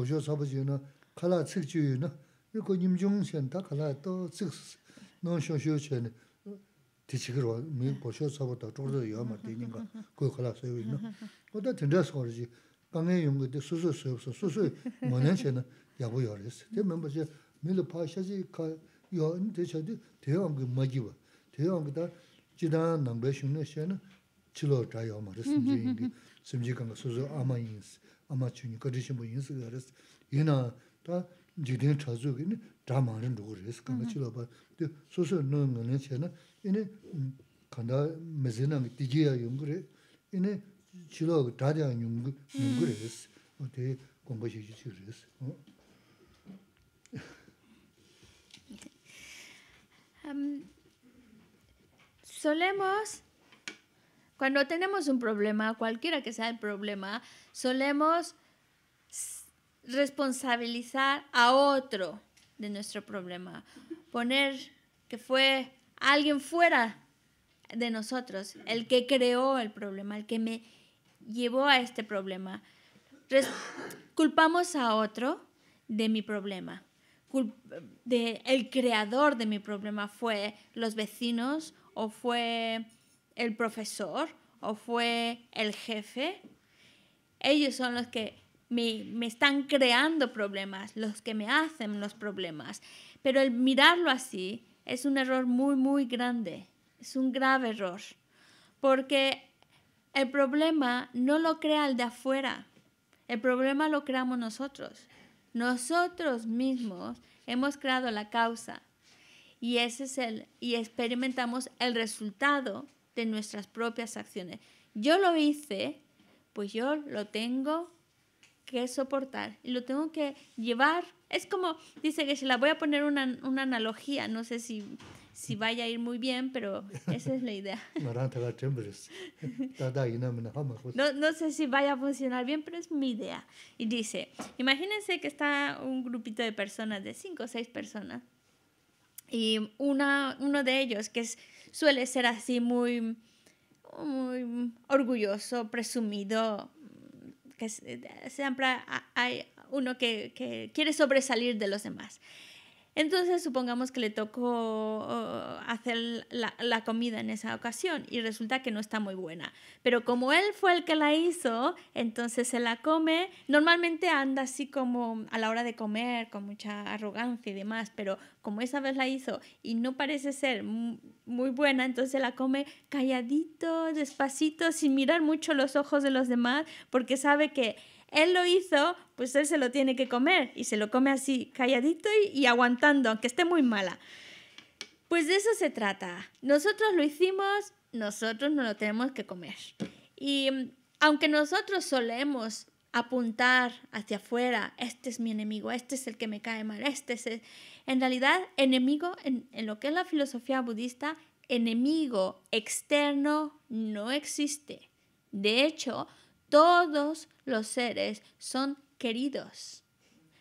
rā, tā mī 그리고 임종 센터 가라 또 쓱스 논쇼 쇼체네 디치그로 미 보셔 서부터 쪼르 여마 되는 거 그거 가라서 여기 있는 거다 된다서 그러지 강에 용거도 수수 없어 수수 뭐는 전에 야고 열었어 되면 뭐지 밀로 파셔지 가 요인 되셔도 대왕 그 마지와 대왕 그다 지다 남배 쉬는 시에는 칠로 자요 말했습니다 이게 심지 강가 수수 아마 인스 아마 주니 거리신 그랬어 이나 다 jikdeen chazuk ini dhaa maarin dhugu res, mm-hmm. kanga chilabar. Di soso nung ngana che na, ini mm, kanda mezinang digiya yungu re, ini chilag dhaa Solemos, cuando tenemos un problema, cualquiera que sea el problema, solemos... responsabilizar a otro de nuestro problema, poner que fue alguien fuera de nosotros el que creó el problema, el que me llevó a este problema. culpamos a otro de mi problema. el creador de mi problema fue los vecinos o fue el profesor o fue el jefe. Ellos son los que me, están creando problemas, los que me hacen los problemas. Pero el mirarlo así es un error muy, muy grande, es un grave error, porque el problema no lo crea el de afuera, el problema lo creamos nosotros. Nosotros mismos hemos creado la causa y, ese es el, y experimentamos el resultado de nuestras propias acciones. Yo lo hice, pues yo lo tengo que soportar y lo tengo que llevar. Es como, dice que se la voy a poner una, una analogía, no sé si, si vaya a ir muy bien, pero esa es la idea. *laughs* no, no sé si vaya a funcionar bien, pero es mi idea. Y dice, imagínense que está un grupito de personas, de cinco o seis personas, y una, uno de ellos que suele ser así muy, muy orgulloso, presumido, que siempre eh, hay uno que, que quiere sobresalir de los demás. Entonces, supongamos que le tocó uh, hacer la, comida en esa ocasión y resulta que no está muy buena. Pero como él fue el que la hizo, entonces se la come. Normalmente anda así como a la hora de comer, con mucha arrogancia y demás, pero como esa vez la hizo y no parece ser muy buena, entonces se la come calladito, despacito, sin mirar mucho los ojos de los demás, porque sabe que él lo hizo, pues él se lo tiene que comer y se lo come así, calladito y, aguantando, aunque esté muy mala. Pues de eso se trata. Nosotros lo hicimos, nosotros no lo tenemos que comer. Y mm, aunque nosotros solemos apuntar hacia afuera, este es mi enemigo, este es el que me cae mal, este es... En realidad, enemigo, en, lo que es la filosofía budista, enemigo externo no existe. De hecho, todos los seres son queridos.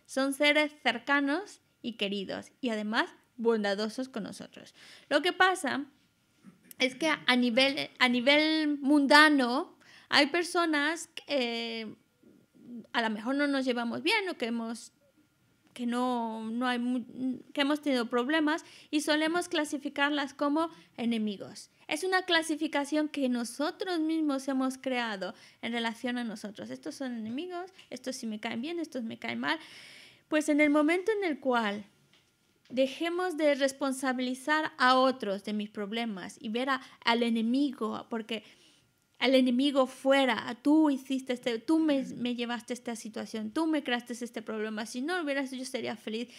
Son seres cercanos y queridos y además bondadosos con nosotros. Lo que pasa es que a nivel, a nivel mundano hay personas que eh, a lo mejor no nos llevamos bien o que hemos que no, no hay, que hemos tenido problemas y solemos clasificarlas como enemigos. Es una clasificación que nosotros mismos hemos creado en relación a nosotros. Estos son enemigos, estos sí me caen bien, estos me caen mal. Pues en el momento en el cual dejemos de responsabilizar a otros de mis problemas y ver al enemigo, porque al enemigo fuera, tú hiciste este, tú me, me llevaste esta situación, tú me creaste este problema, si no hubieras yo sería feliz.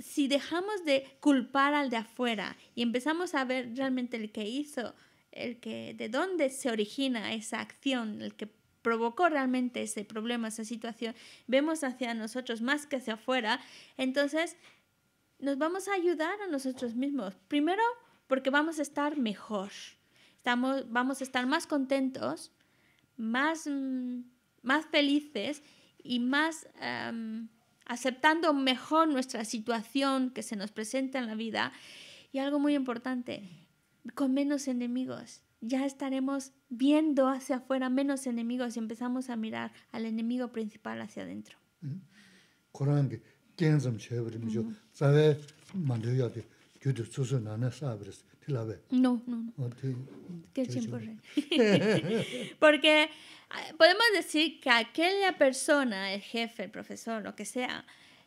Si dejamos de culpar al de afuera y empezamos a ver realmente el que hizo, el que, de dónde se origina esa acción, el que provocó realmente ese problema, esa situación, vemos hacia nosotros más que hacia afuera, entonces nos vamos a ayudar a nosotros mismos. Primero, porque vamos a estar mejor vamos a estar más contentos, más, mm, más felices y más em, aceptando mejor nuestra situación que se nos presenta en la vida. Y algo muy importante, con menos enemigos. Ya estaremos viendo hacia afuera menos enemigos y empezamos a mirar al enemigo principal hacia adentro. No, no, no. Ah, Qué *laughs* *laughs* Porque ah, podemos decir que aquella persona, el jefe, el profesor, lo que sea,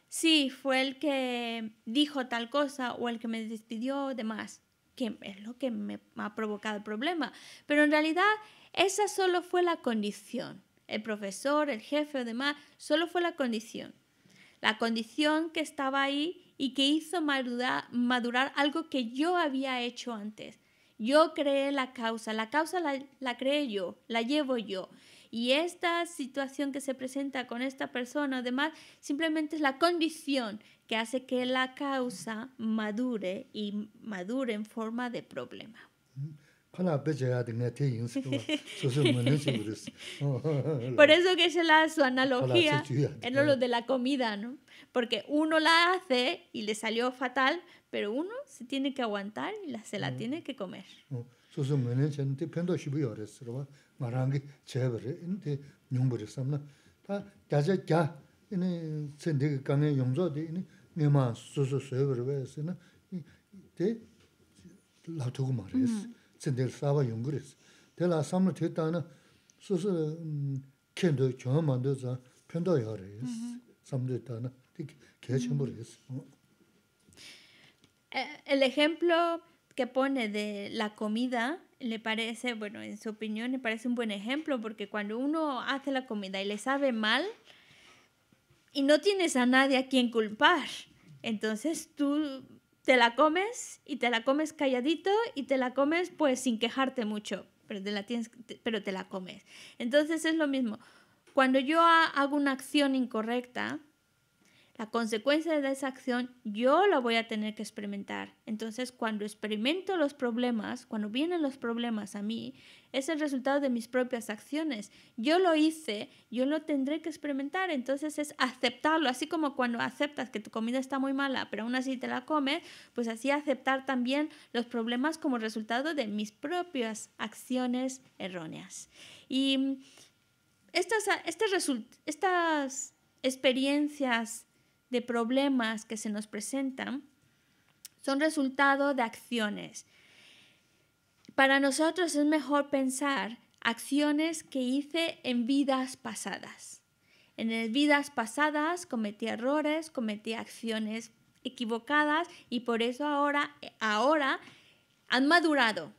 sí fue el que dijo tal cosa o el que me despidió demás, que es lo que me ha provocado el problema. Pero en realidad esa solo fue la condición. El profesor, el jefe o demás, solo fue la condición la condición que estaba ahí y que hizo madurar, algo que yo había hecho antes. Yo creé la causa, la causa la, la creé yo, la llevo yo. Y esta situación que se presenta con esta persona, además, simplemente es la condición que hace que la causa madure y madure en forma de problema. Por eso que es la, su analogía en lo de la comida, Porque uno la hace y le salió fatal, pero uno se tiene que aguantar y la, se la tiene que comer. Mm tsindir sāba yunguris. Tēlā samla tētāna sūsū mm, kēndu chōngā māndu zā pēndā yāris, samla tētāna, tī kēchimburis. Eh, el ejemplo que pone de la comida le parece, bueno, en su opinión le parece un buen ejemplo porque cuando uno hace la comida y le sabe mal y no tienes a nadie a quien culpar, entonces tú te la comes y te la comes calladito y te la comes pues sin quejarte mucho, pero te la, tienes, pero te la comes. Entonces es lo mismo. Cuando yo hago una acción incorrecta, la consecuencia de esa acción yo la voy a tener que experimentar. Entonces, cuando experimento los problemas, cuando vienen los problemas a mí, es el resultado de mis propias acciones. Yo lo hice, yo lo tendré que experimentar. Entonces, es aceptarlo, así como cuando aceptas que tu comida está muy mala, pero aún así te la comes, pues así aceptar también los problemas como resultado de mis propias acciones erróneas. Y estas, estas, estas experiencias de problemas que se nos presentan son resultado de acciones. Para nosotros es mejor pensar acciones que hice en vidas pasadas. En vidas pasadas cometí errores, cometí acciones equivocadas y por eso ahora, ahora han madurado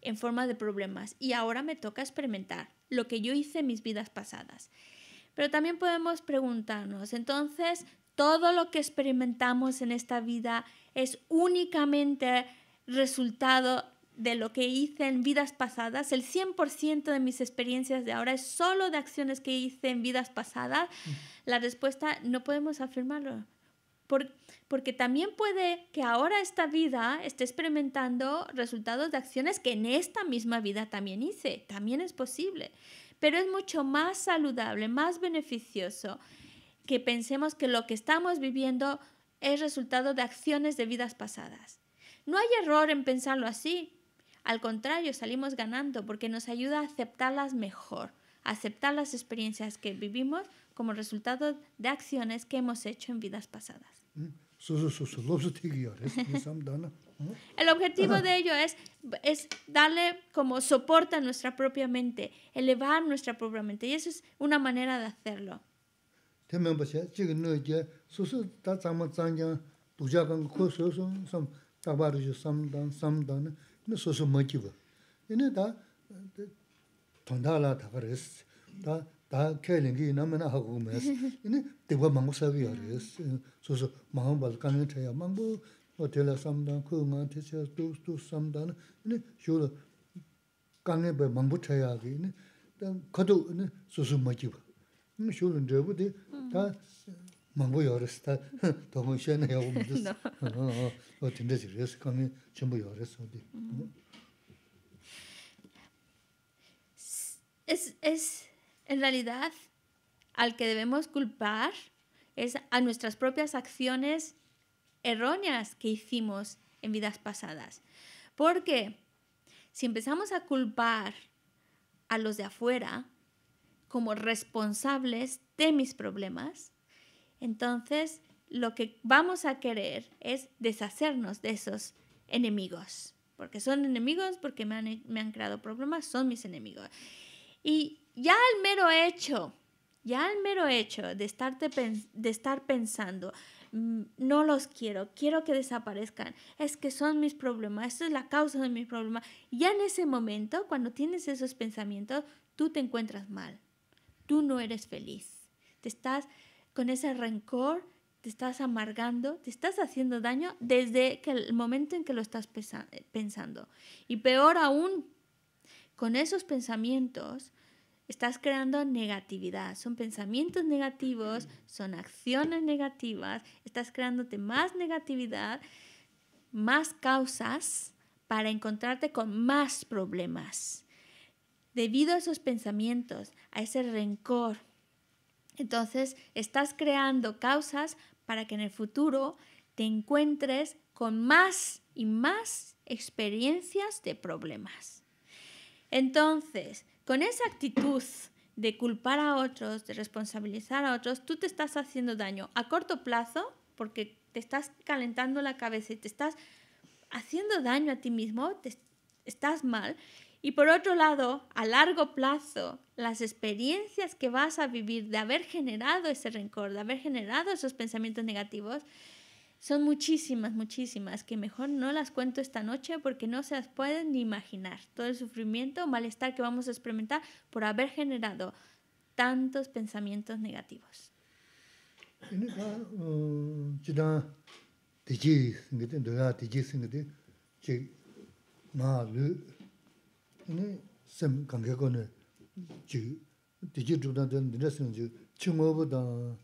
en forma de problemas y ahora me toca experimentar lo que yo hice en mis vidas pasadas. Pero también podemos preguntarnos, entonces, todo lo que experimentamos en esta vida es únicamente resultado de lo que hice en vidas pasadas. El 100% de mis experiencias de ahora es solo de acciones que hice en vidas pasadas. Mm. La respuesta no podemos afirmarlo. porque también puede que ahora esta vida esté experimentando resultados de acciones que en esta misma vida también hice. También es posible. Pero es mucho más saludable, más beneficioso que pensemos que lo que estamos viviendo es resultado de acciones de vidas pasadas. No hay error en pensarlo así. Al contrario, salimos ganando porque nos ayuda a aceptarlas mejor, a aceptar las experiencias que vivimos como resultado de acciones que hemos hecho en vidas pasadas. Mm. Mm. El objetivo de ello es, es darle como soporte a nuestra propia mente, elevar nuestra propia mente. Y eso es una manera de hacerlo. Te mianpa xe, chiga nui je, su su ta tsama tsangyang, duja kanga ku su su, sam, takpa rishu samdang, samdang, ni su su ma jiba. Ini ta, tanda la takpa rishu, ta, ta ke lingi ina mena haku mes, ini tiba mangu sabi ya rishu, su su mahu bal kanga taya es es en realidad al que debemos culpar es a nuestras propias acciones erróneas que hicimos en vidas pasadas. Porque si empezamos a culpar a los de afuera como responsables, de mis problemas, entonces lo que vamos a querer es deshacernos de esos enemigos, porque son enemigos, porque me han, creado problemas, son mis enemigos. Y ya al mero hecho, ya al mero hecho de, de estar pensando, mm, no los quiero, quiero que desaparezcan, es que son mis problemas, esto es la causa de mis problemas. Ya en ese momento, cuando tienes esos pensamientos, tú te encuentras mal, tú no eres feliz te estás con ese rencor, te estás amargando, te estás haciendo daño desde que el momento en que lo estás eh, pensando. Y peor aún, con esos pensamientos estás creando negatividad. Son pensamientos negativos, son acciones negativas, estás creándote más negatividad, más causas para encontrarte con más problemas. Debido a esos pensamientos, a ese rencor, entonces, estás creando causas para que en el futuro te encuentres con más y más experiencias de problemas. Entonces, con esa actitud de culpar a otros, de responsabilizar a otros, tú te estás haciendo daño a corto plazo porque te estás calentando la cabeza y te estás haciendo daño a ti mismo, te estás mal y por otro lado, a largo plazo, las experiencias que vas a vivir de haber generado ese rencor, de haber generado esos pensamientos negativos, son muchísimas, muchísimas, que mejor no las cuento esta noche porque no se las pueden ni imaginar. Todo el sufrimiento o malestar que vamos a experimentar por haber generado tantos pensamientos negativos sem kange kone chi diji dhubdan ten dina sem chi chi ngobo dan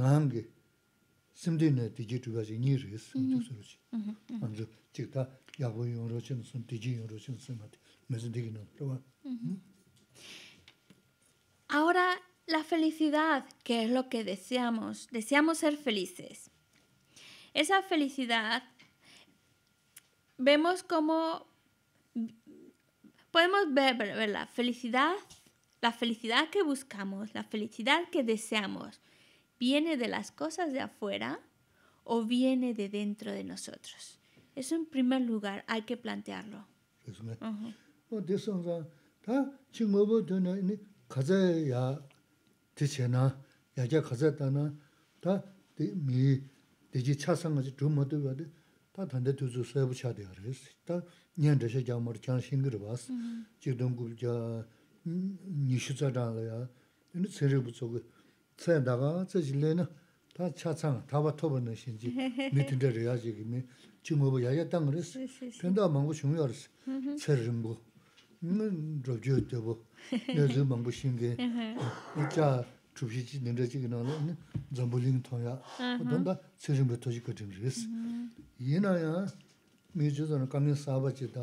nangi semdi na diji dhubda chi nyi res dhusuru chi anzu chik ta yagbo yung ro chen sem diji yung ro chen sem ati digi Ahora la felicidad, que es lo que deseamos, deseamos ser felices. Esa felicidad vemos como podemos ver, la felicidad, la felicidad que buscamos, la felicidad que deseamos, viene de las cosas de afuera o viene de dentro de nosotros. Eso en primer lugar hay que plantearlo. Tā tānda tūzū sāyabu chādi yā rīs. Tā nian dāshā jā mara chāna shīngir bās. Chik dōngu jā nīshū tsā dāng lā yā. Nī tsā rīg bū tsō gu. Tsā yā dā gā tsā jī lē na tā chā tsāng, tā bā tō chubshiji nindra chigi nala zambuling thongya, dhanda tsirimba toji kachin res. Yina ya, mi chizana kamyin sabaji da,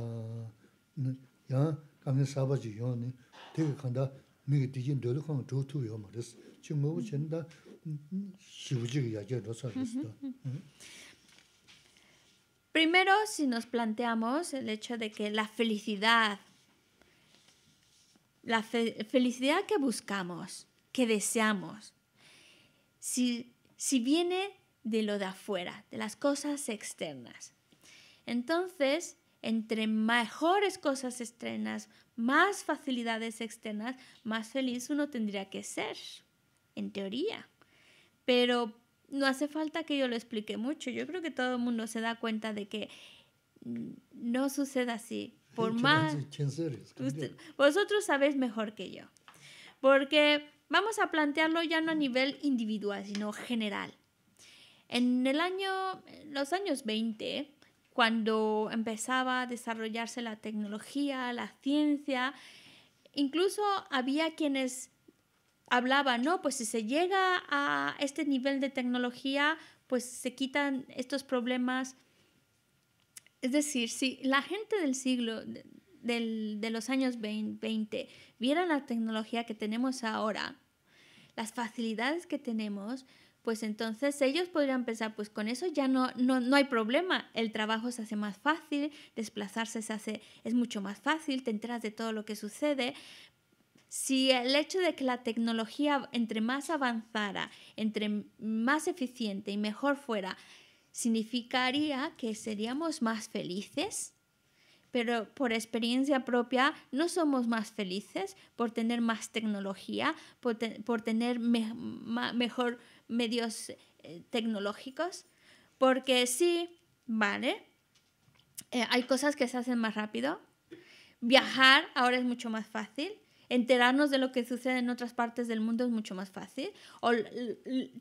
ya kamyin sabaji yoni, tegi kanda migi digin doli kong dhru tu yo ma res. Chi ngubu chini da shivuji yagya rosa res da. Primero, si nos planteamos el hecho de que la felicidad, la fe felicidad que buscamos, que deseamos. Si, si viene de lo de afuera, de las cosas externas. Entonces, entre mejores cosas externas, más facilidades externas, más feliz uno tendría que ser, en teoría. Pero no hace falta que yo lo explique mucho. Yo creo que todo el mundo se da cuenta de que no sucede así. Por más... vosotros sabéis mejor que yo. Porque Vamos a plantearlo ya no a nivel individual, sino general. En el año, los años 20, cuando empezaba a desarrollarse la tecnología, la ciencia, incluso había quienes hablaban, no, pues si se llega a este nivel de tecnología, pues se quitan estos problemas. Es decir, si la gente del siglo, del, de los años 20, vieran la tecnología que tenemos ahora, las facilidades que tenemos, pues entonces ellos podrían pensar, pues con eso ya no, no, no, hay problema, el trabajo se hace más fácil, desplazarse se hace, es mucho más fácil, te enteras de todo lo que sucede. Si el hecho de que la tecnología entre más avanzara, entre más eficiente y mejor fuera, significaría que seríamos más felices, pero por experiencia propia no somos más felices por tener más tecnología, por, tener mejor medios eh, tecnológicos, porque sí, vale, eh, hay cosas que se hacen más rápido, viajar ahora es mucho más fácil, enterarnos de lo que sucede en otras partes del mundo es mucho más fácil. O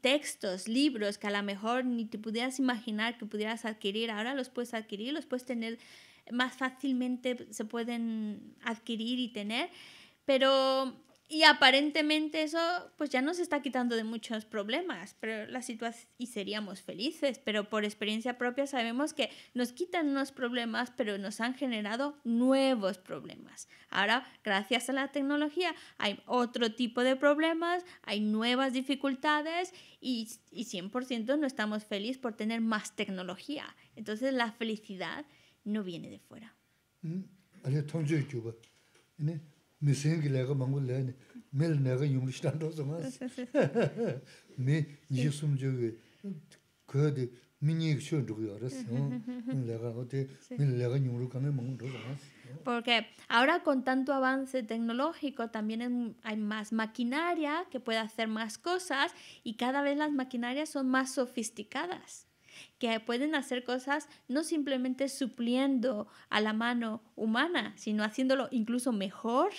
textos, libros que a lo mejor ni te pudieras imaginar que pudieras adquirir, ahora los puedes adquirir, los puedes tener más fácilmente se pueden adquirir y tener, pero y aparentemente eso pues ya nos está quitando de muchos problemas, pero la situación y seríamos felices, pero por experiencia propia sabemos que nos quitan unos problemas, pero nos han generado nuevos problemas. Ahora, gracias a la tecnología hay otro tipo de problemas, hay nuevas dificultades y, y 100% no estamos felices por tener más tecnología. Entonces la felicidad no viene de fuera. *laughs* Porque ahora con tanto avance tecnológico también hay más maquinaria que puede hacer más cosas y cada vez las maquinarias son más sofisticadas que pueden hacer cosas no simplemente supliendo a la mano humana, sino haciéndolo incluso mejor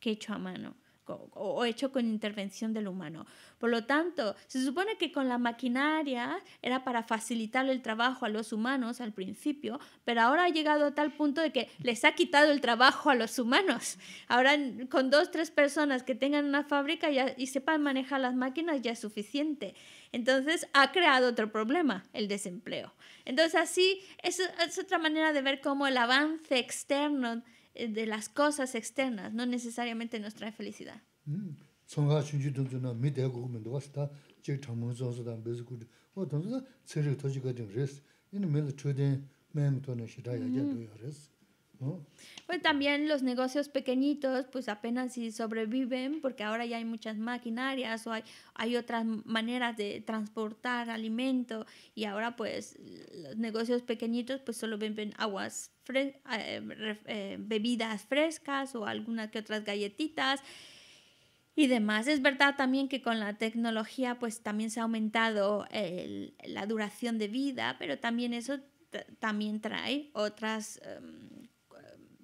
que hecho a mano o hecho con intervención del humano. Por lo tanto, se supone que con la maquinaria era para facilitar el trabajo a los humanos al principio, pero ahora ha llegado a tal punto de que les ha quitado el trabajo a los humanos. Ahora con dos, tres personas que tengan una fábrica y sepan manejar las máquinas ya es suficiente. Entonces ha creado otro problema, el desempleo. Entonces así es otra manera de ver cómo el avance externo eh, de las cosas externas, no necesariamente nuestra felicidad. Pues también los negocios pequeñitos, pues apenas si sobreviven, porque ahora ya hay muchas maquinarias o hay, hay otras maneras de transportar alimento y ahora pues los negocios pequeñitos pues solo venden aguas, eh, eh, bebidas frescas o algunas que otras galletitas y demás. Es verdad también que con la tecnología pues también se ha aumentado la duración de vida, pero también eso también trae otras em,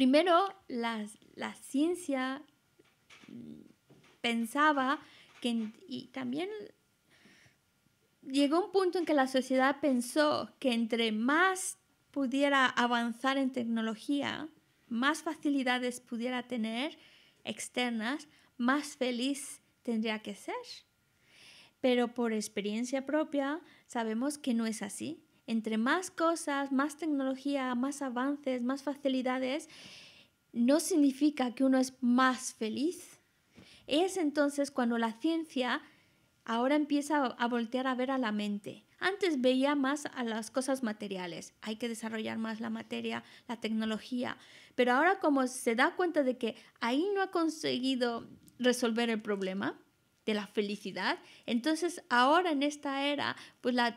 Primero, la, ciencia pensaba que, y también llegó un punto en que la sociedad pensó que entre más pudiera avanzar en tecnología, más facilidades pudiera tener externas, más feliz tendría que ser. Pero por experiencia propia sabemos que no es así entre más cosas, más tecnología, más avances, más facilidades, no significa que uno es más feliz. Es entonces cuando la ciencia ahora empieza a voltear a ver a la mente. Antes veía más a las cosas materiales, hay que desarrollar más la materia, la tecnología, pero ahora como se da cuenta de que ahí no ha conseguido resolver el problema de la felicidad, entonces ahora en esta era, pues las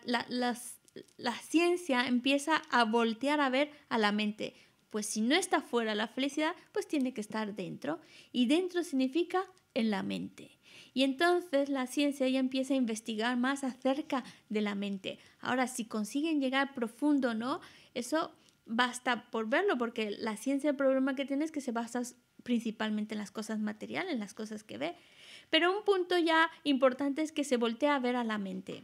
la ciencia empieza a voltear a ver a la mente. Pues si no está fuera la felicidad, pues tiene que estar dentro. Y dentro significa en la mente. Y entonces la ciencia ya empieza a investigar más acerca de la mente. Ahora, si consiguen llegar profundo o no, eso basta por verlo, porque la ciencia el problema que tiene es que se basa principalmente en las cosas materiales, en las cosas que ve. Pero un punto ya importante es que se voltea a ver a la mente.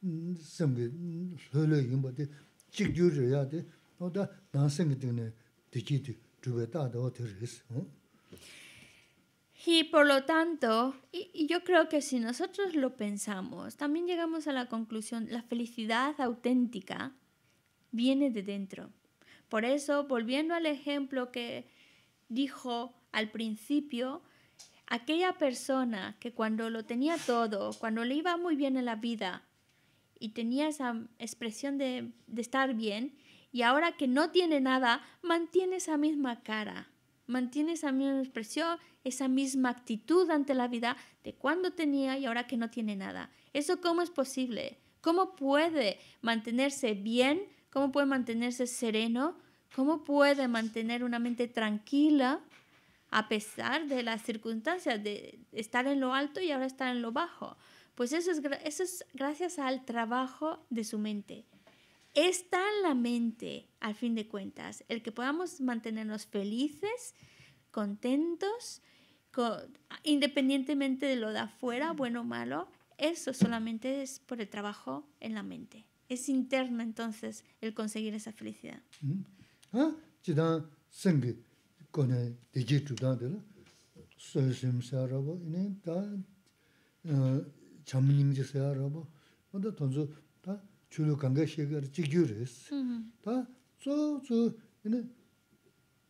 Y por lo tanto, y yo creo que si nosotros lo pensamos, también llegamos a la conclusión, la felicidad auténtica viene de dentro. Por eso, volviendo al ejemplo que dijo al principio, aquella persona que cuando lo tenía todo, cuando le iba muy bien en la vida, y tenía esa expresión de, estar bien y ahora que no tiene nada, mantiene esa misma cara, mantiene esa misma expresión, esa misma actitud ante la vida de cuando tenía y ahora que no tiene nada. ¿Eso cómo es posible? ¿Cómo puede mantenerse bien? ¿Cómo puede mantenerse sereno? ¿Cómo puede mantener una mente tranquila a pesar de las circunstancias de estar en lo alto y ahora estar en lo bajo? Pues eso es, eso es gracias al trabajo de su mente. Está en la mente, al fin de cuentas, el que podamos mantenernos felices, contentos, independientemente de lo de afuera, bueno o malo, eso solamente es por el trabajo en la mente. Es interno, entonces el conseguir esa felicidad. chamnim je se ara bo onda tonzo ta chulu kanga she ga ji gyu res mm-hmm. ta zo zo ne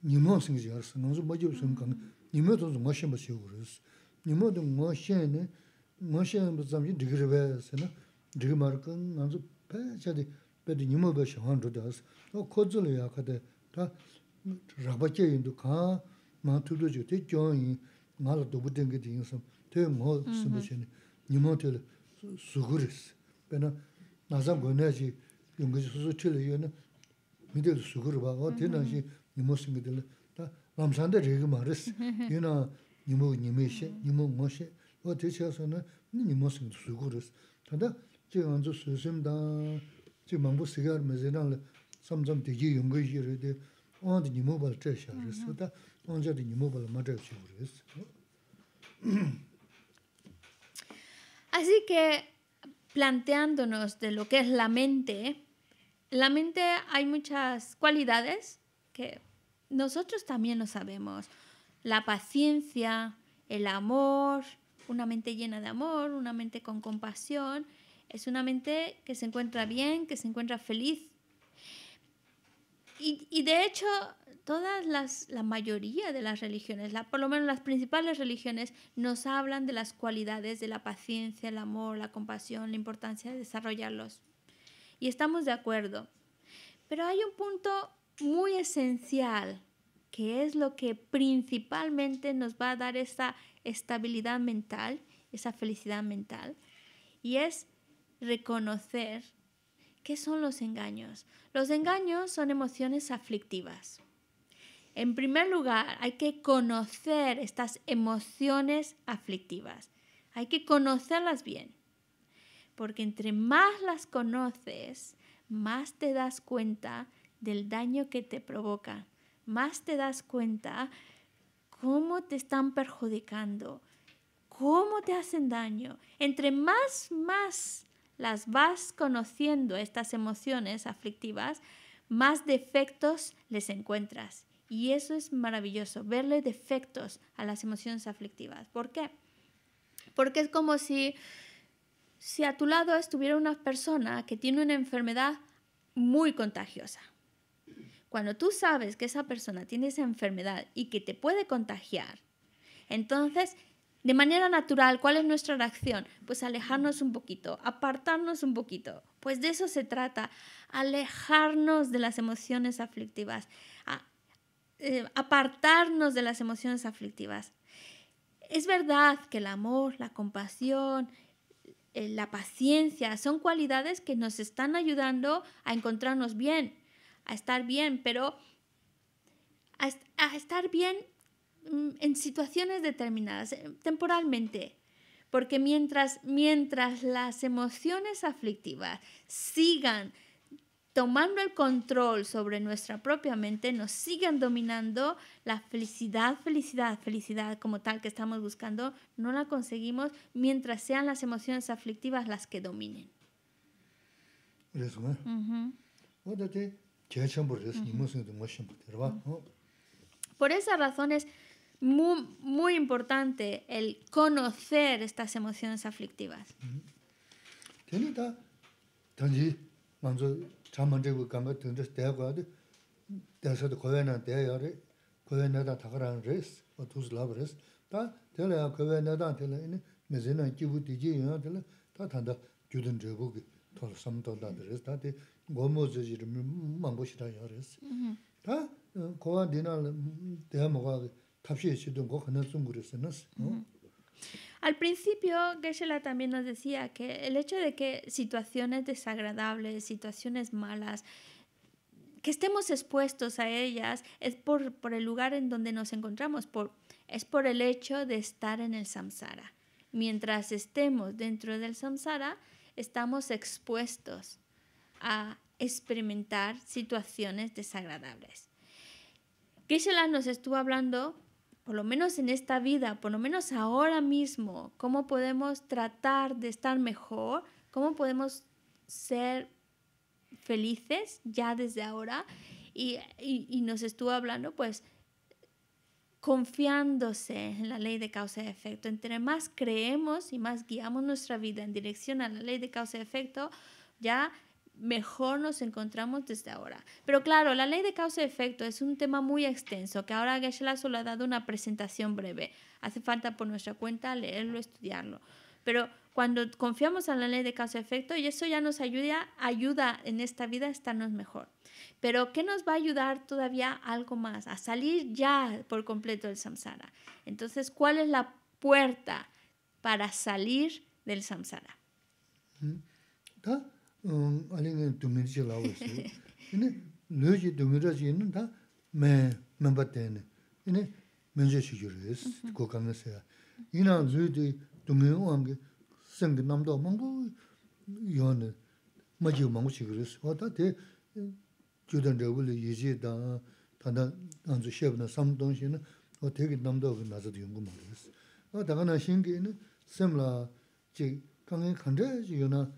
nimo sing je ara sono zo majo sing kan nimo to zo mashin ba se ga res nimo de mashin ne mashin ba zam ji digre ba se na digre nimo tələ sugu rə sə, pənə nā sām kway naya jì yunggə jì su su tələ yu nə, mi tələ sugu rə ba, o tə nā jì nimo səngə tələ, ta lamsa nə tə regi ma rə sə, yu nā nima xe, nimo o anzu o o Así que planteándonos de lo que es la mente, la mente hay muchas cualidades que nosotros también lo sabemos. La paciencia, el amor, una mente llena de amor, una mente con compasión, es una mente que se encuentra bien, que se encuentra feliz y, de hecho, todas las, la mayoría de las religiones, la, por lo menos las principales religiones, nos hablan de las cualidades de la paciencia, el amor, la compasión, la importancia de desarrollarlos. Y estamos de acuerdo. Pero hay un punto muy esencial, que es lo que principalmente nos va a dar esa estabilidad mental, esa felicidad mental, y es reconocer ¿Qué son los engaños? Los engaños son emociones aflictivas. En primer lugar, hay que conocer estas emociones aflictivas. Hay que conocerlas bien. Porque entre más las conoces, más te das cuenta del daño que te provocan. Más te das cuenta cómo te están perjudicando, cómo te hacen daño. Entre más, más las vas conociendo, estas emociones aflictivas, más defectos les encuentras. Y eso es maravilloso, verle defectos a las emociones aflictivas. ¿Por qué? Porque es como si, si a tu lado estuviera una persona que tiene una enfermedad muy contagiosa. Cuando tú sabes que esa persona tiene esa enfermedad y que te puede contagiar, entonces de manera natural, ¿cuál es nuestra reacción? Pues alejarnos un poquito, apartarnos un poquito. Pues de eso se trata, alejarnos de las emociones aflictivas, a, eh, apartarnos de las emociones aflictivas. Es verdad que el amor, la compasión, eh, la paciencia son cualidades que nos están ayudando a encontrarnos bien, a estar bien, pero a estar bien Mm, en situaciones determinadas, eh, temporalmente. Porque mientras, mientras las emociones aflictivas sigan tomando el control sobre nuestra propia mente, nos sigan dominando, la felicidad, felicidad, felicidad como tal que estamos buscando, no la conseguimos mientras sean las emociones aflictivas las que dominen. Por esas razones, muy, muy importante el conocer estas emociones aflictivas. Al principio, geshe también nos decía que el hecho de que situaciones desagradables, situaciones malas, que estemos expuestos a ellas es por, el lugar en donde nos encontramos, por, es por el hecho de estar en el samsara. Mientras estemos dentro del samsara, estamos expuestos a experimentar situaciones desagradables. geshe nos estuvo hablando por lo menos en esta vida, por lo menos ahora mismo, cómo podemos tratar de estar mejor, cómo podemos ser felices ya desde ahora. Y, y, nos estuvo hablando, pues, confiándose en la ley de causa y efecto. Entre más creemos y más guiamos nuestra vida en dirección a la ley de causa y efecto, ya mejor nos encontramos desde ahora. Pero claro, la ley de causa y efecto es un tema muy extenso que ahora Geshe-la solo ha dado una presentación breve. Hace falta por nuestra cuenta leerlo, estudiarlo. Pero cuando confiamos en la ley de causa y efecto, y eso ya nos ayuda, ayuda en esta vida a estarnos mejor. Pero ¿qué nos va a ayudar todavía algo más? A salir ya por completo del samsara. Entonces, ¿cuál es la puerta para salir del samsara? Mm. 알링 도미지 라오스 이네 뇌지 도미라지는 다매 멤버데네 이네 멘제 시규레스 고카네세야 이나 즈디 도미오 암게 생기 남도 몽고 요네 마지 몽고 시규레스 와다데 주던 레블 예지다 다다 안주 셰브나 삼동시는 어 되게 남도 나서도 연구 모르겠어 어 다가나 신기는 샘라 제 강에 간데 요나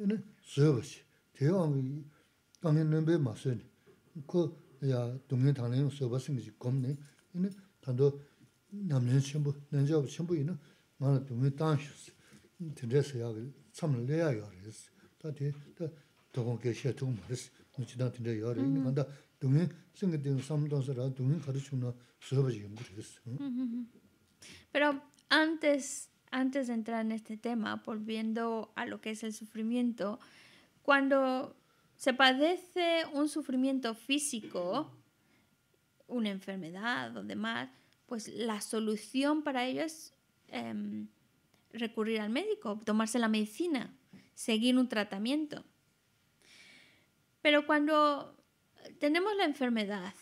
얘는 저기 제가 당연히 남녀는 매세고 야 동네 단행 수업하시면 지 검네 근데 단도 남녀 신청부 남자부 신청인은 만원 5단시 인터넷에 야를 3년 내야여 그래서 다들 더건 계셔 좀 그래서 지난 때 내야 되는 동네 생겼던 3도시라 동은 가르치는 수러버지 연구를 했어 antes antes de entrar en este tema, volviendo a lo que es el sufrimiento, cuando se padece un sufrimiento físico, una enfermedad o demás, pues la solución para ello es em, recurrir al médico, tomarse la medicina, seguir un tratamiento. Pero cuando tenemos la enfermedad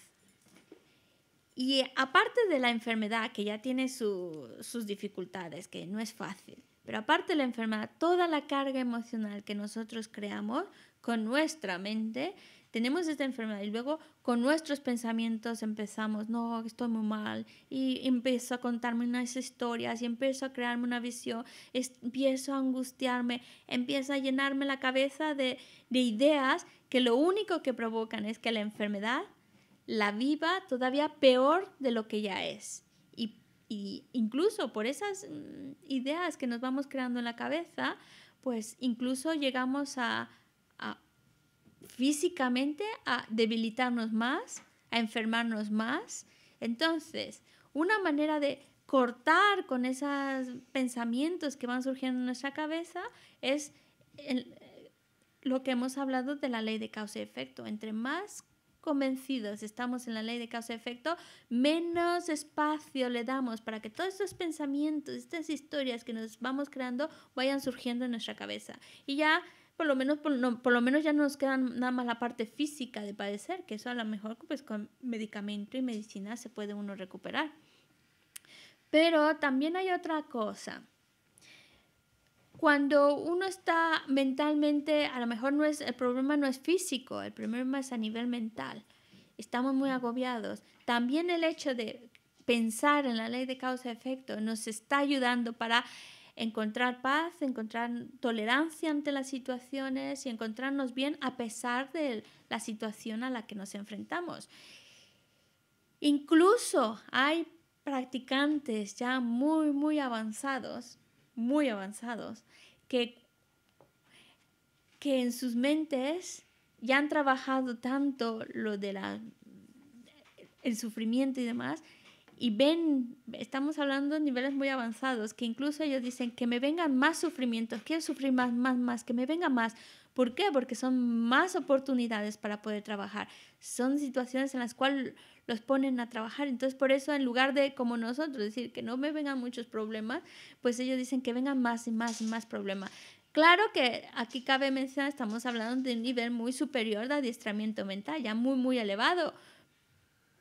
y aparte de la enfermedad, que ya tiene sus dificultades, que no es fácil, pero aparte de la enfermedad, toda la carga emocional que nosotros creamos con nuestra mente, tenemos esta enfermedad y luego con nuestros pensamientos empezamos, no, estoy muy mal, y empiezo a contarme unas historias y empiezo a crearme una visión, empiezo a angustiarme, empiezo a llenarme la cabeza de ideas que lo único que provocan es que la enfermedad la viva todavía peor de lo que ya es. Y, incluso por esas mm, ideas que nos vamos creando en la cabeza, pues incluso llegamos a, físicamente a debilitarnos más, a enfermarnos más. Entonces, una manera de cortar con esos pensamientos que van surgiendo en nuestra cabeza es lo que hemos hablado de la ley de causa y efecto. Entre más convencidos, estamos en la ley de causa-efecto, menos espacio le damos para que todos estos pensamientos, estas historias que nos vamos creando vayan surgiendo en nuestra cabeza. Y ya, por lo menos, por, lo menos ya no nos queda nada más la parte física de padecer, que eso a lo mejor pues, con medicamento y medicina se puede uno recuperar. Pero también hay otra cosa cuando uno está mentalmente, a lo mejor no es, el problema no es físico, el problema es a nivel mental. Estamos muy agobiados. También el hecho de pensar en la ley de causa-efecto nos está ayudando para encontrar paz, encontrar tolerancia ante las situaciones y encontrarnos bien a pesar de la situación a la que nos enfrentamos. Incluso hay practicantes ya muy, muy avanzados muy avanzados, que, que en sus mentes ya han trabajado tanto lo de la el sufrimiento y demás, y ven, estamos hablando de niveles muy avanzados, que incluso ellos dicen que me vengan más sufrimientos, quiero sufrir más, más, más, que me venga más, ¿Por qué? Porque son más oportunidades para poder trabajar. Son situaciones en las cuales los ponen a trabajar. Entonces, por eso, en lugar de como nosotros decir que no me vengan muchos problemas, pues ellos dicen que vengan más y más y más problemas. Claro que aquí cabe mencionar, estamos hablando de un nivel muy superior de adiestramiento mental, ya muy, muy elevado,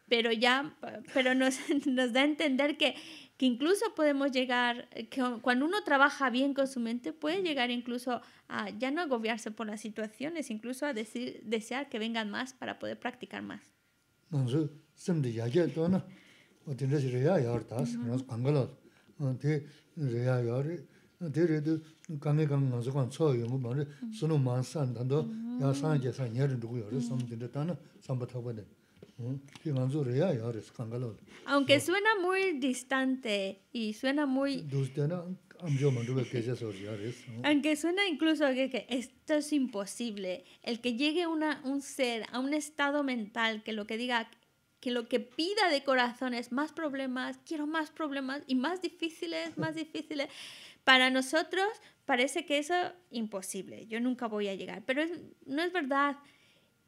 pero ya, pero nos, *laughs* nos da a entender que que incluso podemos llegar, eh, que cuando uno trabaja bien con su mente, puede llegar incluso a ya no agobiarse por las situaciones, incluso a decir, desear que vengan más para poder practicar más. Aunque suena muy distante y suena muy... Aunque suena incluso que, esto es imposible, el que llegue una, un ser a un estado mental que lo que diga, que lo que pida de corazón es más problemas, quiero más problemas y más difíciles, más *laughs* difíciles, para nosotros parece que eso imposible, yo nunca voy a llegar, pero no es verdad,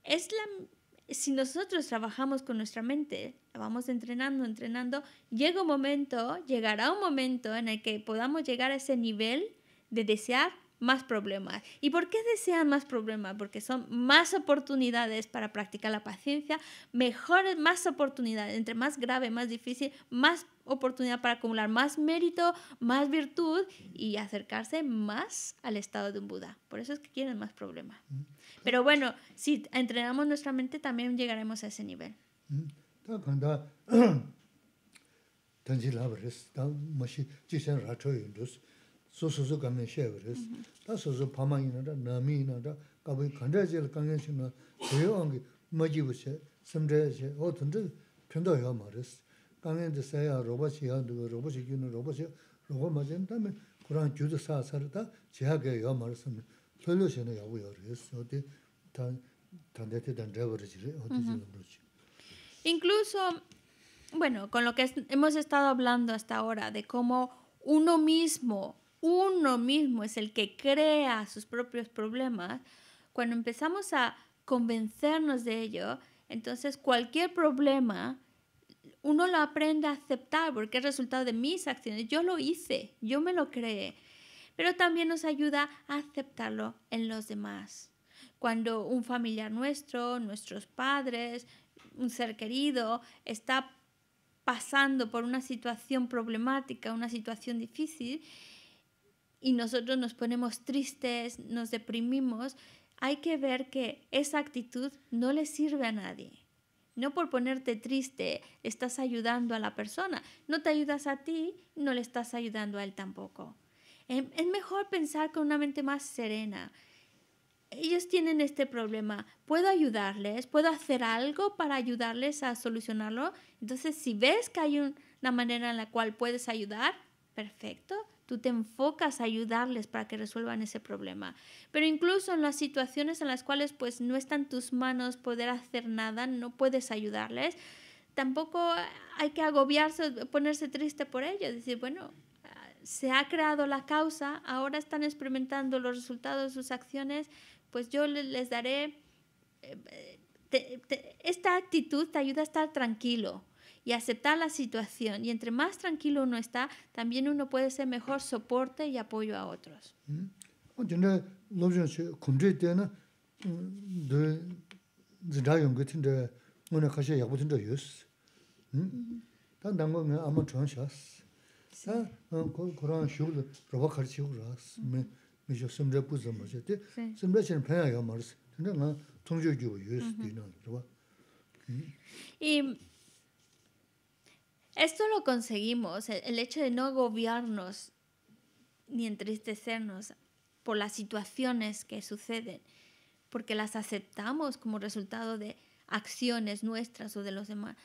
es la si nosotros trabajamos con nuestra mente, la vamos entrenando, entrenando, llega un momento, llegará un momento en el que podamos llegar a ese nivel de desear más problemas. ¿Y por qué desean más problemas? Porque son más oportunidades para practicar la paciencia, mejores, más oportunidades, entre más grave, más difícil, más oportunidad para acumular más mérito, más virtud y acercarse más al estado de un Buda. Por eso es que quieren más problemas. Pero bueno, si entrenamos nuestra mente también llegaremos a ese nivel. *clears throat* su su su kame shewe res. Mm-hmm. Ta su su pama ina da, nami ina da, kabe kanda zil kange shi na, deyo angi majibu she, semdaya she, o ya ma res. Kange de saya roba shi ya nduwa, roba shi gyuna, roba shi, roba ma zin, Kurang saa sar da, jiha kaya ya ma res, lolo she na yawu ya res, o de tanda te dan res, o mm-hmm. Incluso, bueno, con lo que hemos estado hablando hasta ahora, de cómo uno mismo uno mismo es el que crea sus propios problemas, cuando empezamos a convencernos de ello, entonces cualquier problema uno lo aprende a aceptar porque es resultado de mis acciones. Yo lo hice, yo me lo creé, pero también nos ayuda a aceptarlo en los demás. Cuando un familiar nuestro, nuestros padres, un ser querido está pasando por una situación problemática, una situación difícil, y nosotros nos ponemos tristes, nos deprimimos, hay que ver que esa actitud no le sirve a nadie. No por ponerte triste estás ayudando a la persona. No te ayudas a ti, no le estás ayudando a él tampoco. Em, es mejor pensar con una mente más serena. Ellos tienen este problema. ¿Puedo ayudarles? ¿Puedo hacer algo para ayudarles a solucionarlo? Entonces, si ves que hay una manera en la cual puedes ayudar, perfecto, Tú te enfocas a ayudarles para que resuelvan ese problema. Pero incluso en las situaciones en las cuales pues no están tus manos poder hacer nada, no puedes ayudarles, tampoco hay que agobiarse, ponerse triste por ello. Decir, bueno, se ha creado la causa, ahora están experimentando los resultados de sus acciones, pues yo les daré... Eh, eh, esta actitud te ayuda a estar tranquilo, y aceptar la situación. Y entre más tranquilo uno está, también uno puede ser mejor soporte y apoyo a otros. Mm. Esto lo conseguimos, el, hecho de no agobiarnos ni entristecernos por las situaciones que suceden, porque las aceptamos como resultado de acciones nuestras o de los demás.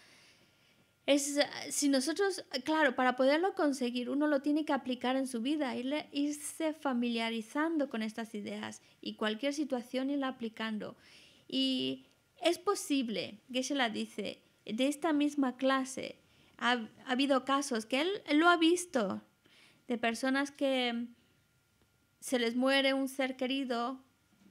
Es, si nosotros, claro, para poderlo conseguir, uno lo tiene que aplicar en su vida, irse familiarizando con estas ideas y cualquier situación irla aplicando. Y es posible, que se la dice, de esta misma clase ha, habido casos que él, lo ha visto de personas que se les muere un ser querido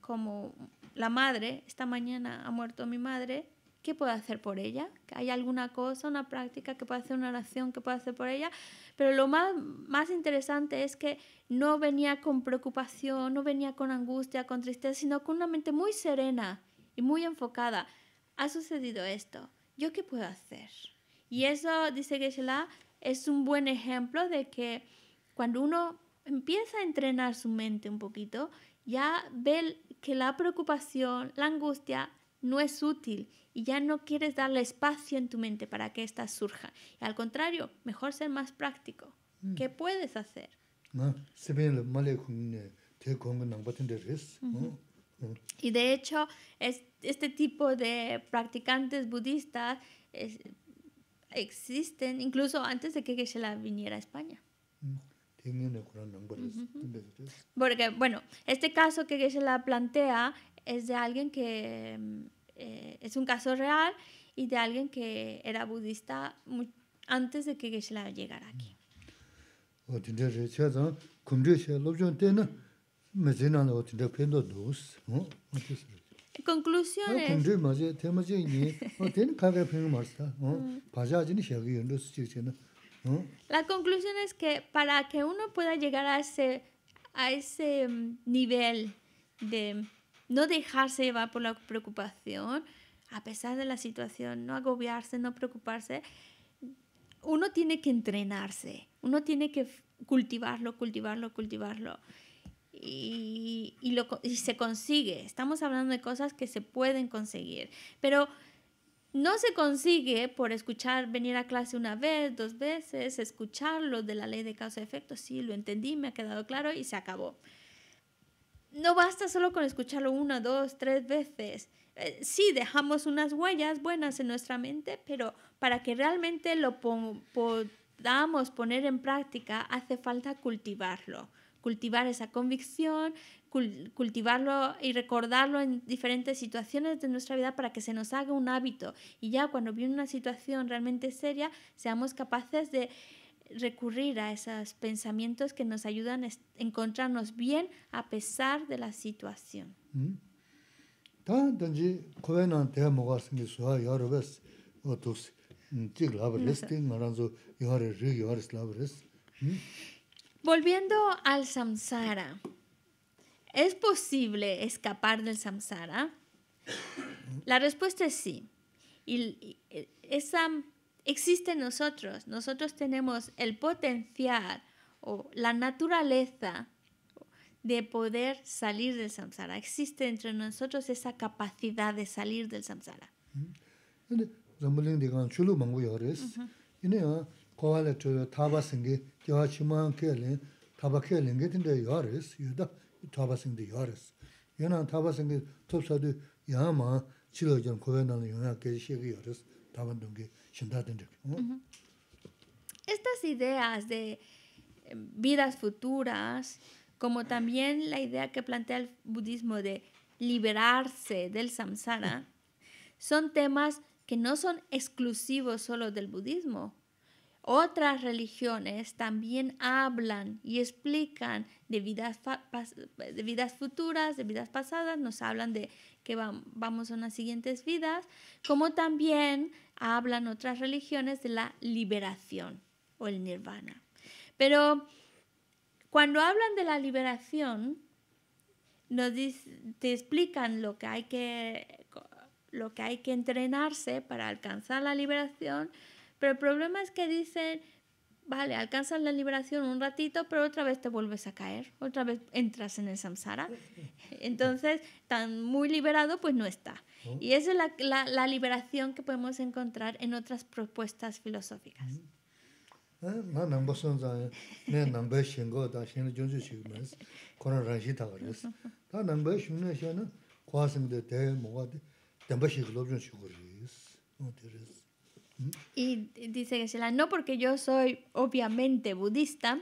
como la madre, esta mañana ha muerto mi madre, ¿qué puedo hacer por ella? ¿Hay alguna cosa, una práctica que pueda hacer, una oración que pueda hacer por ella? Pero lo más, más interesante es que no venía con preocupación, no venía con angustia, con tristeza, sino con una mente muy serena y muy enfocada. Ha sucedido esto, ¿yo qué puedo hacer? Y eso, dice Geshe-la, es un buen ejemplo de que cuando uno empieza a entrenar su mente un poquito, ya ve que la preocupación, la angustia no es útil y ya no quieres darle espacio en tu mente para que ésta surja. al contrario, mejor ser más práctico. Mm. ¿Qué puedes hacer? Mm-hmm. Y de hecho, es, este tipo de practicantes budistas existen incluso antes de que Geshe-la viniera a España. Mm, Porque, bueno, este caso que Geshe-la plantea es de alguien que mm, eh, es un caso real y de alguien que era budista antes de que Geshe-la llegara aquí. Mm. *laughs* Mm. La conclusión es que para que uno pueda llegar a ese, a ese mm, nivel de no dejarse llevar por la preocupación, a pesar de la situación, no agobiarse, no preocuparse, uno tiene que entrenarse, uno tiene que cultivarlo, cultivarlo, cultivarlo y, se consigue. Estamos hablando de cosas que se pueden conseguir, pero no se consigue por escuchar, venir a clase una vez, dos veces, escucharlo de la ley de causa-efecto, sí, lo entendí, me ha quedado claro y se acabó. No basta solo con escucharlo una, dos, tres veces. Eh, sí, dejamos unas huellas buenas en nuestra mente, pero para que realmente lo podamos poner en práctica hace falta cultivarlo cultivar esa convicción, cultivarlo y recordarlo en diferentes situaciones de nuestra vida para que se nos haga un hábito y ya cuando viene una situación realmente seria seamos capaces de recurrir a esos pensamientos que nos ayudan a encontrarnos bien a pesar de la situación. Mm. Volviendo al samsara, ¿es posible escapar del samsara? La respuesta es sí. Y eh, esa existe en nosotros. Nosotros tenemos el potencial o la naturaleza de poder salir del samsara. Existe entre nosotros esa capacidad de salir del samsara. Estas ideas de em, vidas futuras, como también la idea que plantea el budismo de liberarse del samsara, son temas que no son exclusivos solo del budismo, otras religiones también hablan y explican de vidas, de vidas futuras, de vidas pasadas, nos hablan de que vamos a unas siguientes vidas, como también hablan otras religiones de la liberación o el nirvana. Pero cuando hablan de la liberación, nos te explican lo que hay que lo que hay que entrenarse para alcanzar la liberación, pero el problema es que dicen, vale, alcanzas la liberación un ratito, pero otra vez te vuelves a caer, otra vez entras en el samsara. *laughs* Entonces, tan muy liberado, pues no está. Y esa es la, la liberación que podemos encontrar en otras propuestas filosóficas. Mm. Ah, *laughs* Y dice Geshe-la, no porque yo soy obviamente budista,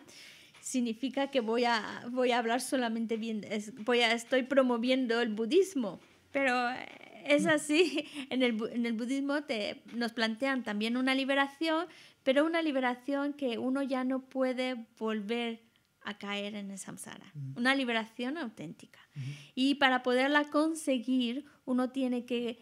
significa que voy a, voy a hablar solamente bien, voy a, estoy promoviendo el budismo, pero eh, es así, *laughs* en el, en el budismo te, nos plantean también una liberación, pero una liberación que uno ya no puede volver a caer en el samsara, una liberación auténtica. Y para poderla conseguir, uno tiene que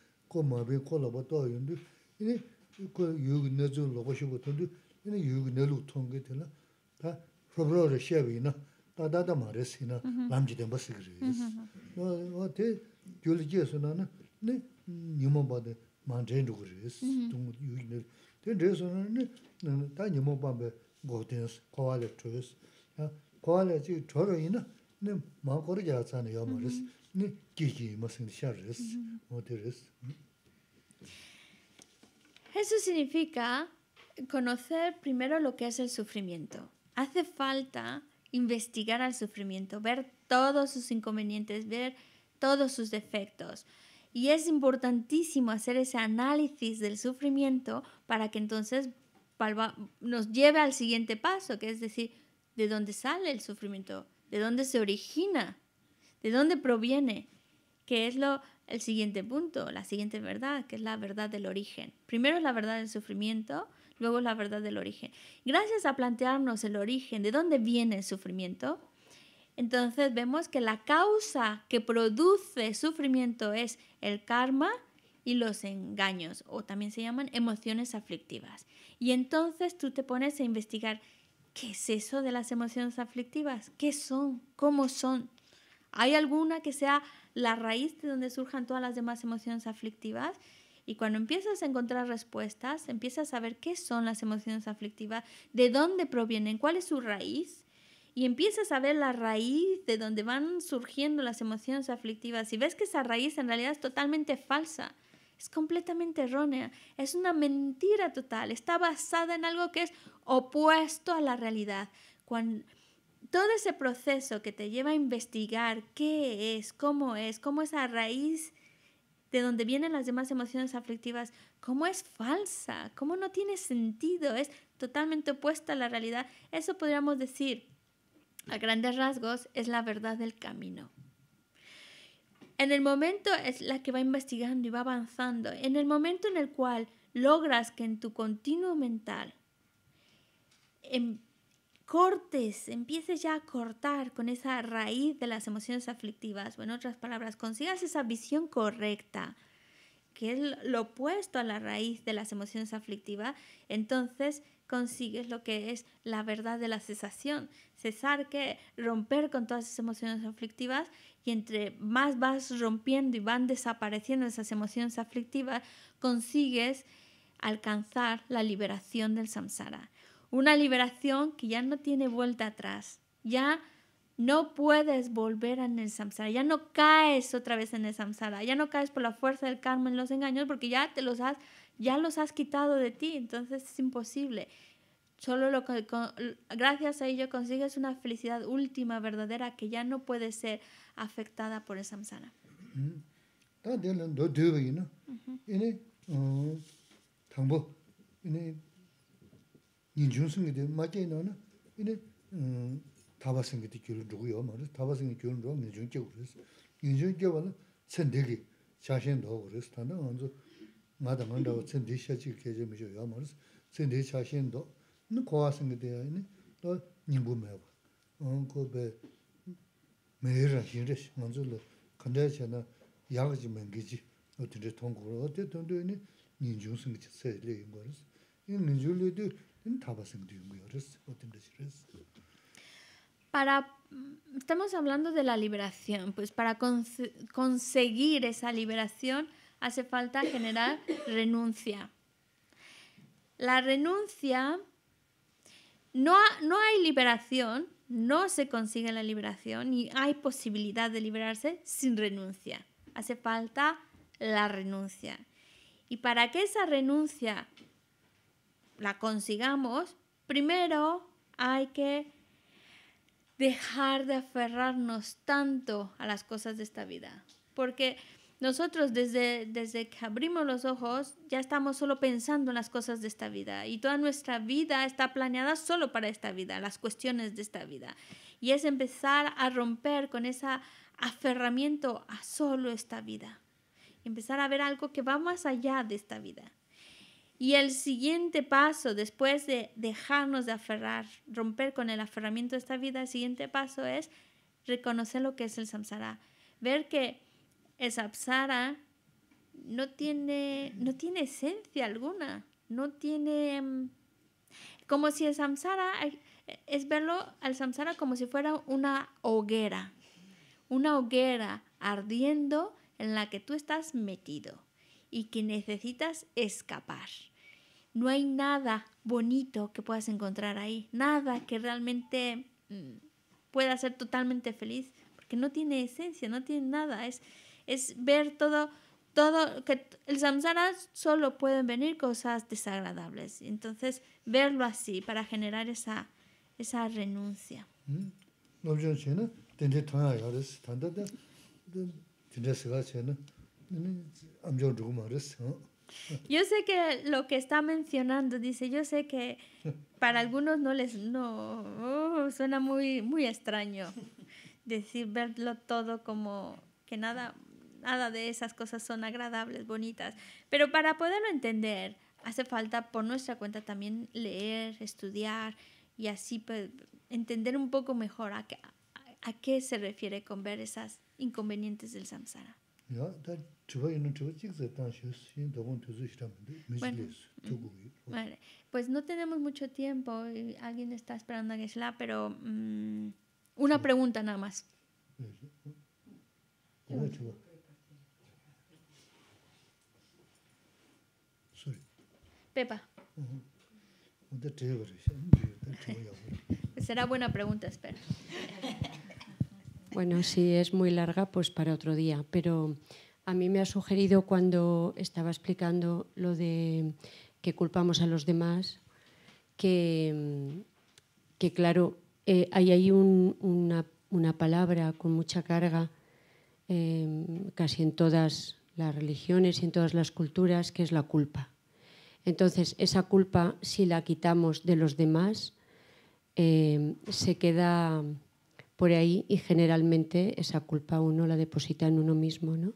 kō mā bē kō lā bā tō yōn dō, yīni kō yō gī nā dzō lō bā shō bō tō dō, yīni yō gī nā lō tō ngē tē nā, tā rō rō rō shē bē yīna, tā tā tā mā Eso significa conocer primero lo que es el sufrimiento. Hace falta investigar al sufrimiento, ver todos sus inconvenientes, ver todos sus defectos. Y es importantísimo hacer ese análisis del sufrimiento para que entonces nos lleve al siguiente paso, que es decir, ¿de dónde sale el sufrimiento? ¿De dónde se origina? ¿De dónde proviene? que es lo, el siguiente punto, la siguiente verdad, que es la verdad del origen. Primero es la verdad del sufrimiento, luego es la verdad del origen. Gracias a plantearnos el origen, de dónde viene el sufrimiento, entonces vemos que la causa que produce sufrimiento es el karma y los engaños, o también se llaman emociones aflictivas. Y entonces tú te pones a investigar qué es eso de las emociones aflictivas, qué son, cómo son. ¿Hay alguna que sea la raíz de donde surjan todas las demás emociones aflictivas. Y cuando empiezas a encontrar respuestas, empiezas a saber qué son las emociones aflictivas, de dónde provienen, cuál es su raíz, y empiezas a ver la raíz de donde van surgiendo las emociones aflictivas y ves que esa raíz en realidad es totalmente falsa, es completamente errónea, es una mentira total, está basada en algo que es opuesto a la realidad todo ese proceso que te lleva a investigar qué es, cómo es, cómo es a raíz de donde vienen las demás emociones aflictivas, cómo es falsa, cómo no tiene sentido, es totalmente opuesta a la realidad. Eso podríamos decir, a grandes rasgos, es la verdad del camino. En el momento es la que va investigando y va avanzando, en el momento en el cual logras que en tu continuo mental, en em, cortes, empieces ya a cortar con esa raíz de las emociones aflictivas, o en otras palabras, consigas esa visión correcta, que es lo opuesto a la raíz de las emociones aflictivas, entonces consigues lo que es la verdad de la cesación, cesar que romper con todas esas emociones aflictivas y entre más vas rompiendo y van desapareciendo esas emociones aflictivas, consigues alcanzar la liberación del samsara una liberación que ya no tiene vuelta atrás, ya no puedes volver en el samsara, ya no caes otra vez en el samsara, ya no caes por la fuerza del karma en los engaños porque ya te los has, ya los has quitado de ti, entonces es imposible. Solo lo, gracias a ello consigues una felicidad última, verdadera, que ya no puede ser afectada por el samsara. nyingchung singi di machayi na wana, ini taba singi di gyurun dhugu yaw ma rizh, taba singi gyurun dhugu nyingchung kya gu rizh. Nyingchung kya wana tsendeli chashen dhawa gu rizh, tanda wanzu mada manda wa tsendeli shachi kyeche misho yaw ma rizh, tsendeli chashen dhawa, ini kuwa singi di ya na Para, estamos hablando de la liberación, pues para conseguir esa liberación hace falta generar renuncia. La renuncia, no, no hay liberación, no se consigue la liberación y hay posibilidad de liberarse sin renuncia. Hace falta la renuncia. Y para que esa renuncia la consigamos, primero hay que dejar de aferrarnos tanto a las cosas de esta vida. Porque nosotros desde, desde que abrimos los ojos ya estamos solo pensando en las cosas de esta vida y toda nuestra vida está planeada solo para esta vida, las cuestiones de esta vida. Y es empezar a romper con ese aferramiento a solo esta vida. Empezar a ver algo que va más allá de esta vida. Y el siguiente paso, después de dejarnos de aferrar, romper con el aferramiento de esta vida, el siguiente paso es reconocer lo que es el samsara. Ver que el samsara no tiene, no tiene esencia alguna, no tiene... Mm, como si el samsara, es verlo al samsara como si fuera una hoguera, una hoguera ardiendo en la que tú estás metido y que necesitas escapar no hay nada bonito que puedas encontrar ahí, nada que realmente mm, pueda ser totalmente feliz, porque no tiene esencia, no tiene nada, es, es ver todo, todo, que el samsara solo pueden venir cosas desagradables, entonces verlo así para generar esa, esa renuncia. Yo sé que lo que está mencionando, dice, yo sé que para algunos no les, no, oh, suena muy, muy extraño decir verlo todo como que nada, nada de esas cosas son agradables, bonitas, pero para poderlo entender hace falta por nuestra cuenta también leer, estudiar y así pues, entender un poco mejor a, a, qué se refiere con ver esas inconvenientes del samsara. Bueno, mm, pues no tenemos mucho tiempo, y eh, alguien está esperando a que la, pero mm, una pregunta nada más. Pepa. *laughs* Será buena pregunta, espero. Bueno, si es muy larga, pues para otro día, pero a mí me ha sugerido cuando estaba explicando lo de que culpamos a los demás, que, claro, eh, hay ahí una, palabra con mucha carga em, casi en todas las religiones y en todas las culturas, que es la culpa. Entonces, esa culpa, si la quitamos de los demás, em, se queda por ahí y generalmente esa culpa uno la deposita en uno mismo, ¿no?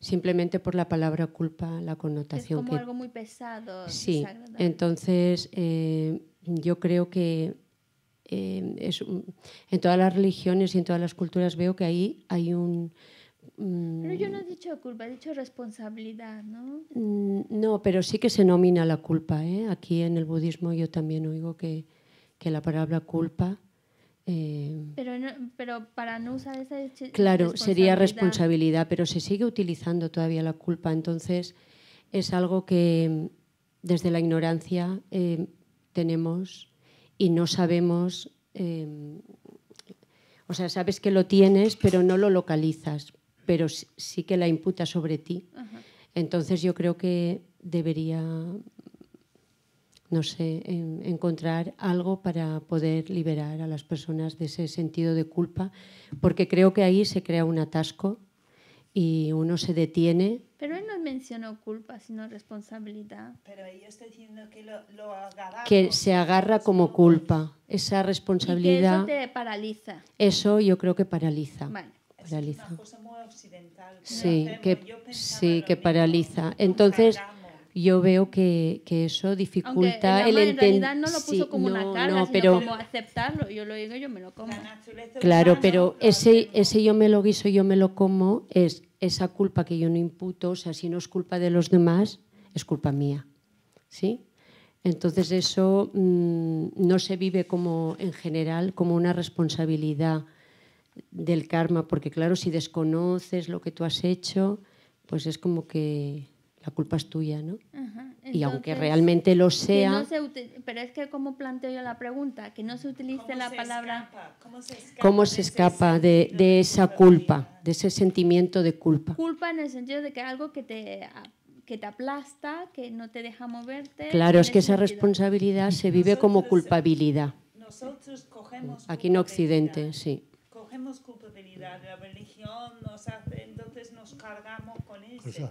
simplemente por la palabra culpa, la connotación. Es como algo muy pesado. Sí, entonces eh, yo creo que eh, en todas las religiones y en todas las culturas veo que ahí hay un... Mm, pero yo no he dicho culpa, he dicho responsabilidad, ¿no? Mm, no, pero sí que se nomina la culpa. ¿eh? Aquí en el budismo yo también oigo que la palabra culpa eh, pero, pero para no usar esa Claro, sería responsabilidad, pero se sigue utilizando todavía la culpa. Entonces, es algo que mm, desde la ignorancia em, tenemos y no sabemos. Em, o sea, sabes que lo tienes, pero no lo localizas, pero sí, que la imputa sobre ti. Entonces, yo creo que debería no sé, encontrar algo para poder liberar a las personas de ese sentido de culpa, porque creo que ahí se crea un atasco y uno se detiene. Pero él no mencionó culpa, sino responsabilidad. Pero yo estoy diciendo que lo, Que se agarra como culpa, esa responsabilidad. eso paraliza. Eso yo creo que paraliza. Paraliza. Sí, que, sí, que paraliza. Entonces yo veo que, eso dificulta el entender En no lo puso como una carga, no, sino pero, como aceptarlo. Yo lo digo, yo me lo como. Claro, pero ese, ese yo me lo guiso, yo me lo como, es esa culpa que yo no imputo, o sea, si no es culpa de los demás, es culpa mía. ¿Sí? Entonces eso mm, no se vive como en general como una responsabilidad del karma, porque claro, si desconoces lo que tú has hecho, pues es como que la culpa es tuya, ¿no? y aunque realmente lo sea... pero es que como planteo yo la pregunta, que no se utilice la palabra... ¿Cómo se escapa, de, esa culpa, de ese sentimiento de culpa? Culpa en el sentido de que algo que te que te aplasta, que no te deja moverte. Claro, es que esa responsabilidad se vive como culpabilidad. Nosotros cogemos Aquí en Occidente, sí. Cogemos culpabilidad, la religión nos hace, entonces nos cargamos con eso.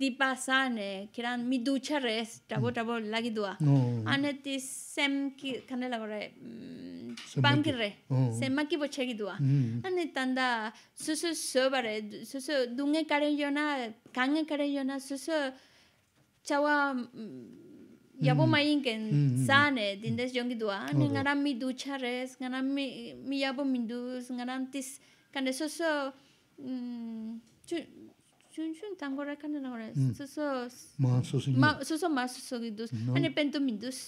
dipa sane kiran mi ducha res tabo tabo lagi dua ane ti sem ki kane la gore pan ki re sem ma ki bo chegi dua ane tanda susu sobare susu dunge kare yona kange kare yona susu chawa yabo mm. main ken sane dindes yongi dua ane ngara mi ducha res ngara mi mi yabo mindus ngara tis kane susu mm, chun tangora kan na ora so so ma so so ma so so ma so so dos ane pento mindus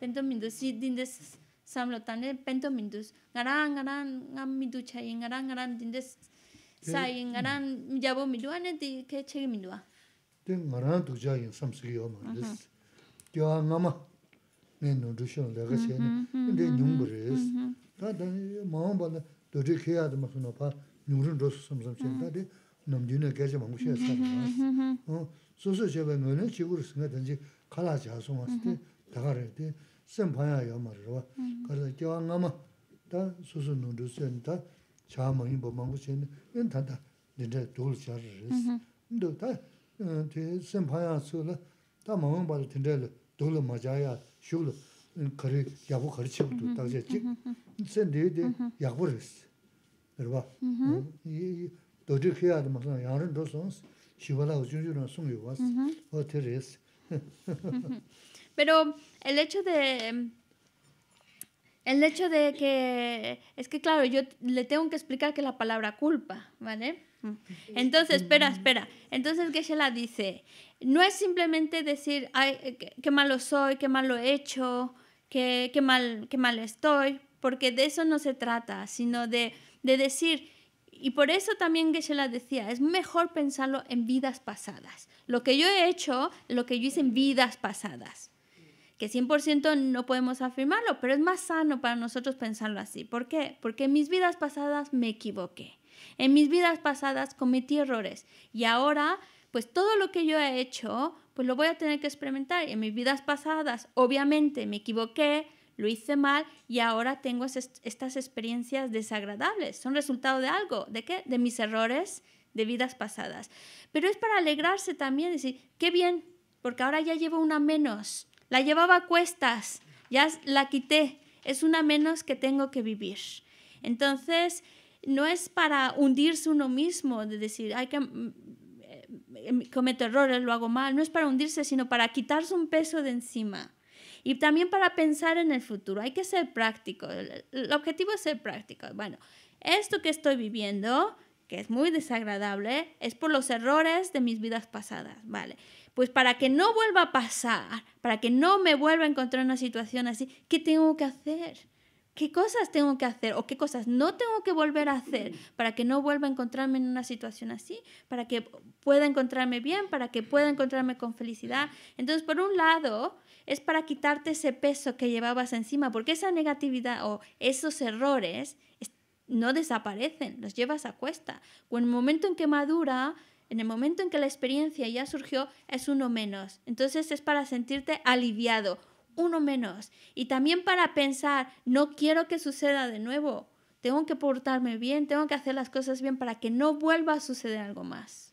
pento mindus si din des samlo tane pento mindus ngaran ngaran ngam mindu chai ngaran ngaran din des sai ngaran jabo mindu ane ti ke che mindu a te ngaran du ja yin sam si yo ma des nomdiyuna gaya mungu shaya sabi maas. Soso chebe ngayla chigurus nga tanzi kala chaya sumas di dhagaray di sen panya ya marirwa. Karla diwa ngama da soso nundu sen da chaya mungu bo mungu shayna yin tanda dinda dhugla chayar riz. Ndo da sen panya sula da mungu bala dhugla majaya shugla kari kari chik di *laughs* Pero el hecho de el hecho de que es que claro, yo le tengo que explicar que la palabra culpa, ¿vale? Mm. Entonces, espera, espera. Entonces Geshe-la dice, no es simplemente decir, ay, qué, qué malo soy, qué malo he hecho, qué, qué, mal, qué mal estoy, porque de eso no se trata, sino de, de decir, y por eso también Geshe-la decía, es mejor pensarlo en vidas pasadas. Lo que yo he hecho, lo que yo hice en vidas pasadas. Que 100% no podemos afirmarlo, pero es más sano para nosotros pensarlo así. ¿Por qué? Porque en mis vidas pasadas me equivoqué. En mis vidas pasadas cometí errores. Y ahora, pues todo lo que yo he hecho, pues lo voy a tener que experimentar. En mis vidas pasadas, obviamente, me equivoqué, lo hice mal y ahora tengo estas experiencias desagradables. Son resultado de algo, ¿de qué? De mis errores de vidas pasadas. Pero es para alegrarse también, decir, qué bien, porque ahora ya llevo una menos. La llevaba a cuestas, ya la quité. Es una menos que tengo que vivir. Entonces, no es para hundirse uno mismo, de decir, hay que mm, eh, eh, cometo errores, lo hago mal, no es para hundirse, sino para quitarse un peso de encima. Y también para pensar en el futuro, hay que ser práctico. El, objetivo es ser práctico. Bueno, esto que estoy viviendo, que es muy desagradable, es por los errores de mis vidas pasadas, ¿vale? Pues para que no vuelva a pasar, para que no me vuelva a encontrar en una situación así, ¿qué tengo que hacer? ¿Qué cosas tengo que hacer o qué cosas no tengo que volver a hacer para que no vuelva a encontrarme en una situación así? Para que pueda encontrarme bien, para que pueda encontrarme con felicidad. Entonces, por un lado, es para quitarte ese peso que llevabas encima, porque esa negatividad o esos errores no desaparecen, los llevas a cuesta. O en el momento en que madura, en el momento en que la experiencia ya surgió, es uno menos. Entonces es para sentirte aliviado, uno menos. Y también para pensar, no quiero que suceda de nuevo, tengo que portarme bien, tengo que hacer las cosas bien para que no vuelva a suceder algo más.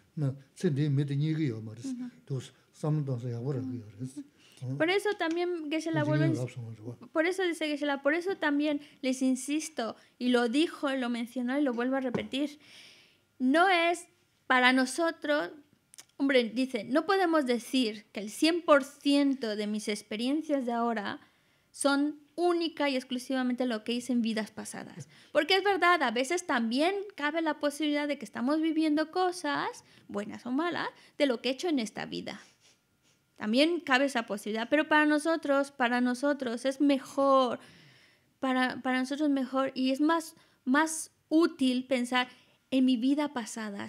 Por eso también que por eso dice que la, por eso también les insisto y lo dijo, lo mencionó y lo vuelvo a repetir. No es para nosotros, hombre, dice, no podemos decir que el 100% de mis experiencias de ahora son única y exclusivamente lo que hice en vidas pasadas. Porque es verdad, a veces también cabe la posibilidad de que estamos viviendo cosas, buenas o malas, de lo que he hecho en esta vida. También cabe esa posibilidad, pero para nosotros, para nosotros es mejor, para, para nosotros mejor y es más, más útil pensar en mi vida pasada,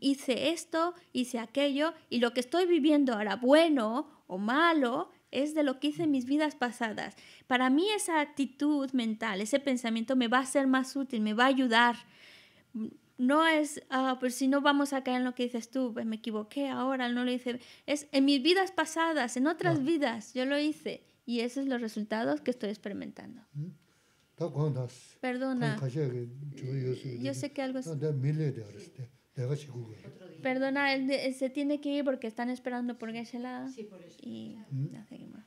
hice esto, hice aquello y lo que estoy viviendo ahora, bueno o malo, es de lo que hice en mis vidas pasadas. Para mí esa actitud mental, ese pensamiento me va a ser más útil, me va a ayudar. No es, ah, pues si no vamos a caer en lo que dices tú, pues me equivoqué ahora, no lo hice. Es en mis vidas pasadas, en otras vidas, yo lo hice. Y esos son los resultados que estoy experimentando. Mm. Perdona. Yo sé que algo es... Perdona, él se tiene que ir porque están esperando por Geshe-la. Sí, por eso. Y ¿Mm? hace que más.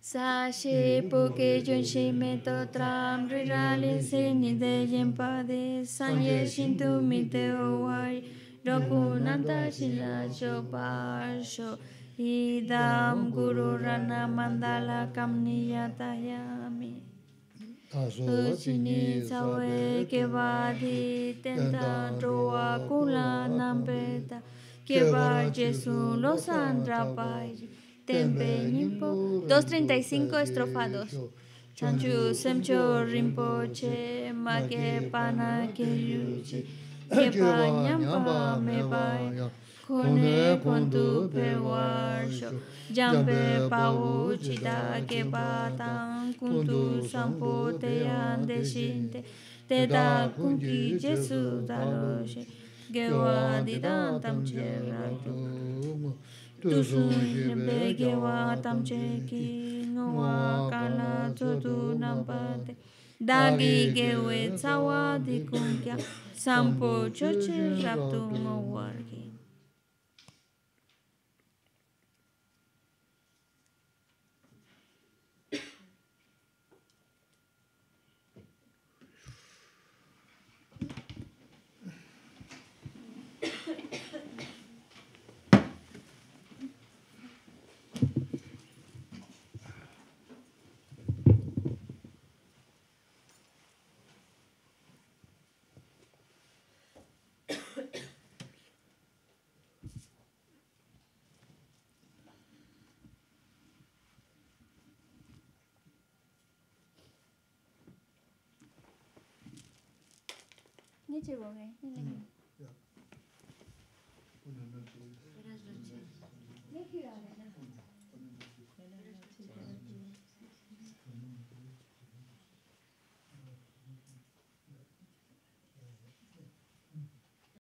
Sashe poke yonshi meto tram rirale se ni de yempa sin sanye shintu mite owari roku nanta shila chopar sho idam guru rana mandala kamniyatayami taso chini sawe kewa di tenda roa kula nambeta ta kewa jesu lo sandra pai tempe nimpo 235 estrofados chanchu semcho rinpoche ma ke pana ke yuchi kepa nyamba me bai Kune kondu pe warsho Jampe pau chita ke patam Kundu sampo te yande shinte Te da kunki jesu daroshe Gewa di dan tam che ratu sunge jebe gewa tam che ki Nuwa kala chotu nampate Dagi gewe tsawa di kunkya Sampo choche raptu mo wargi 就我呗，因为。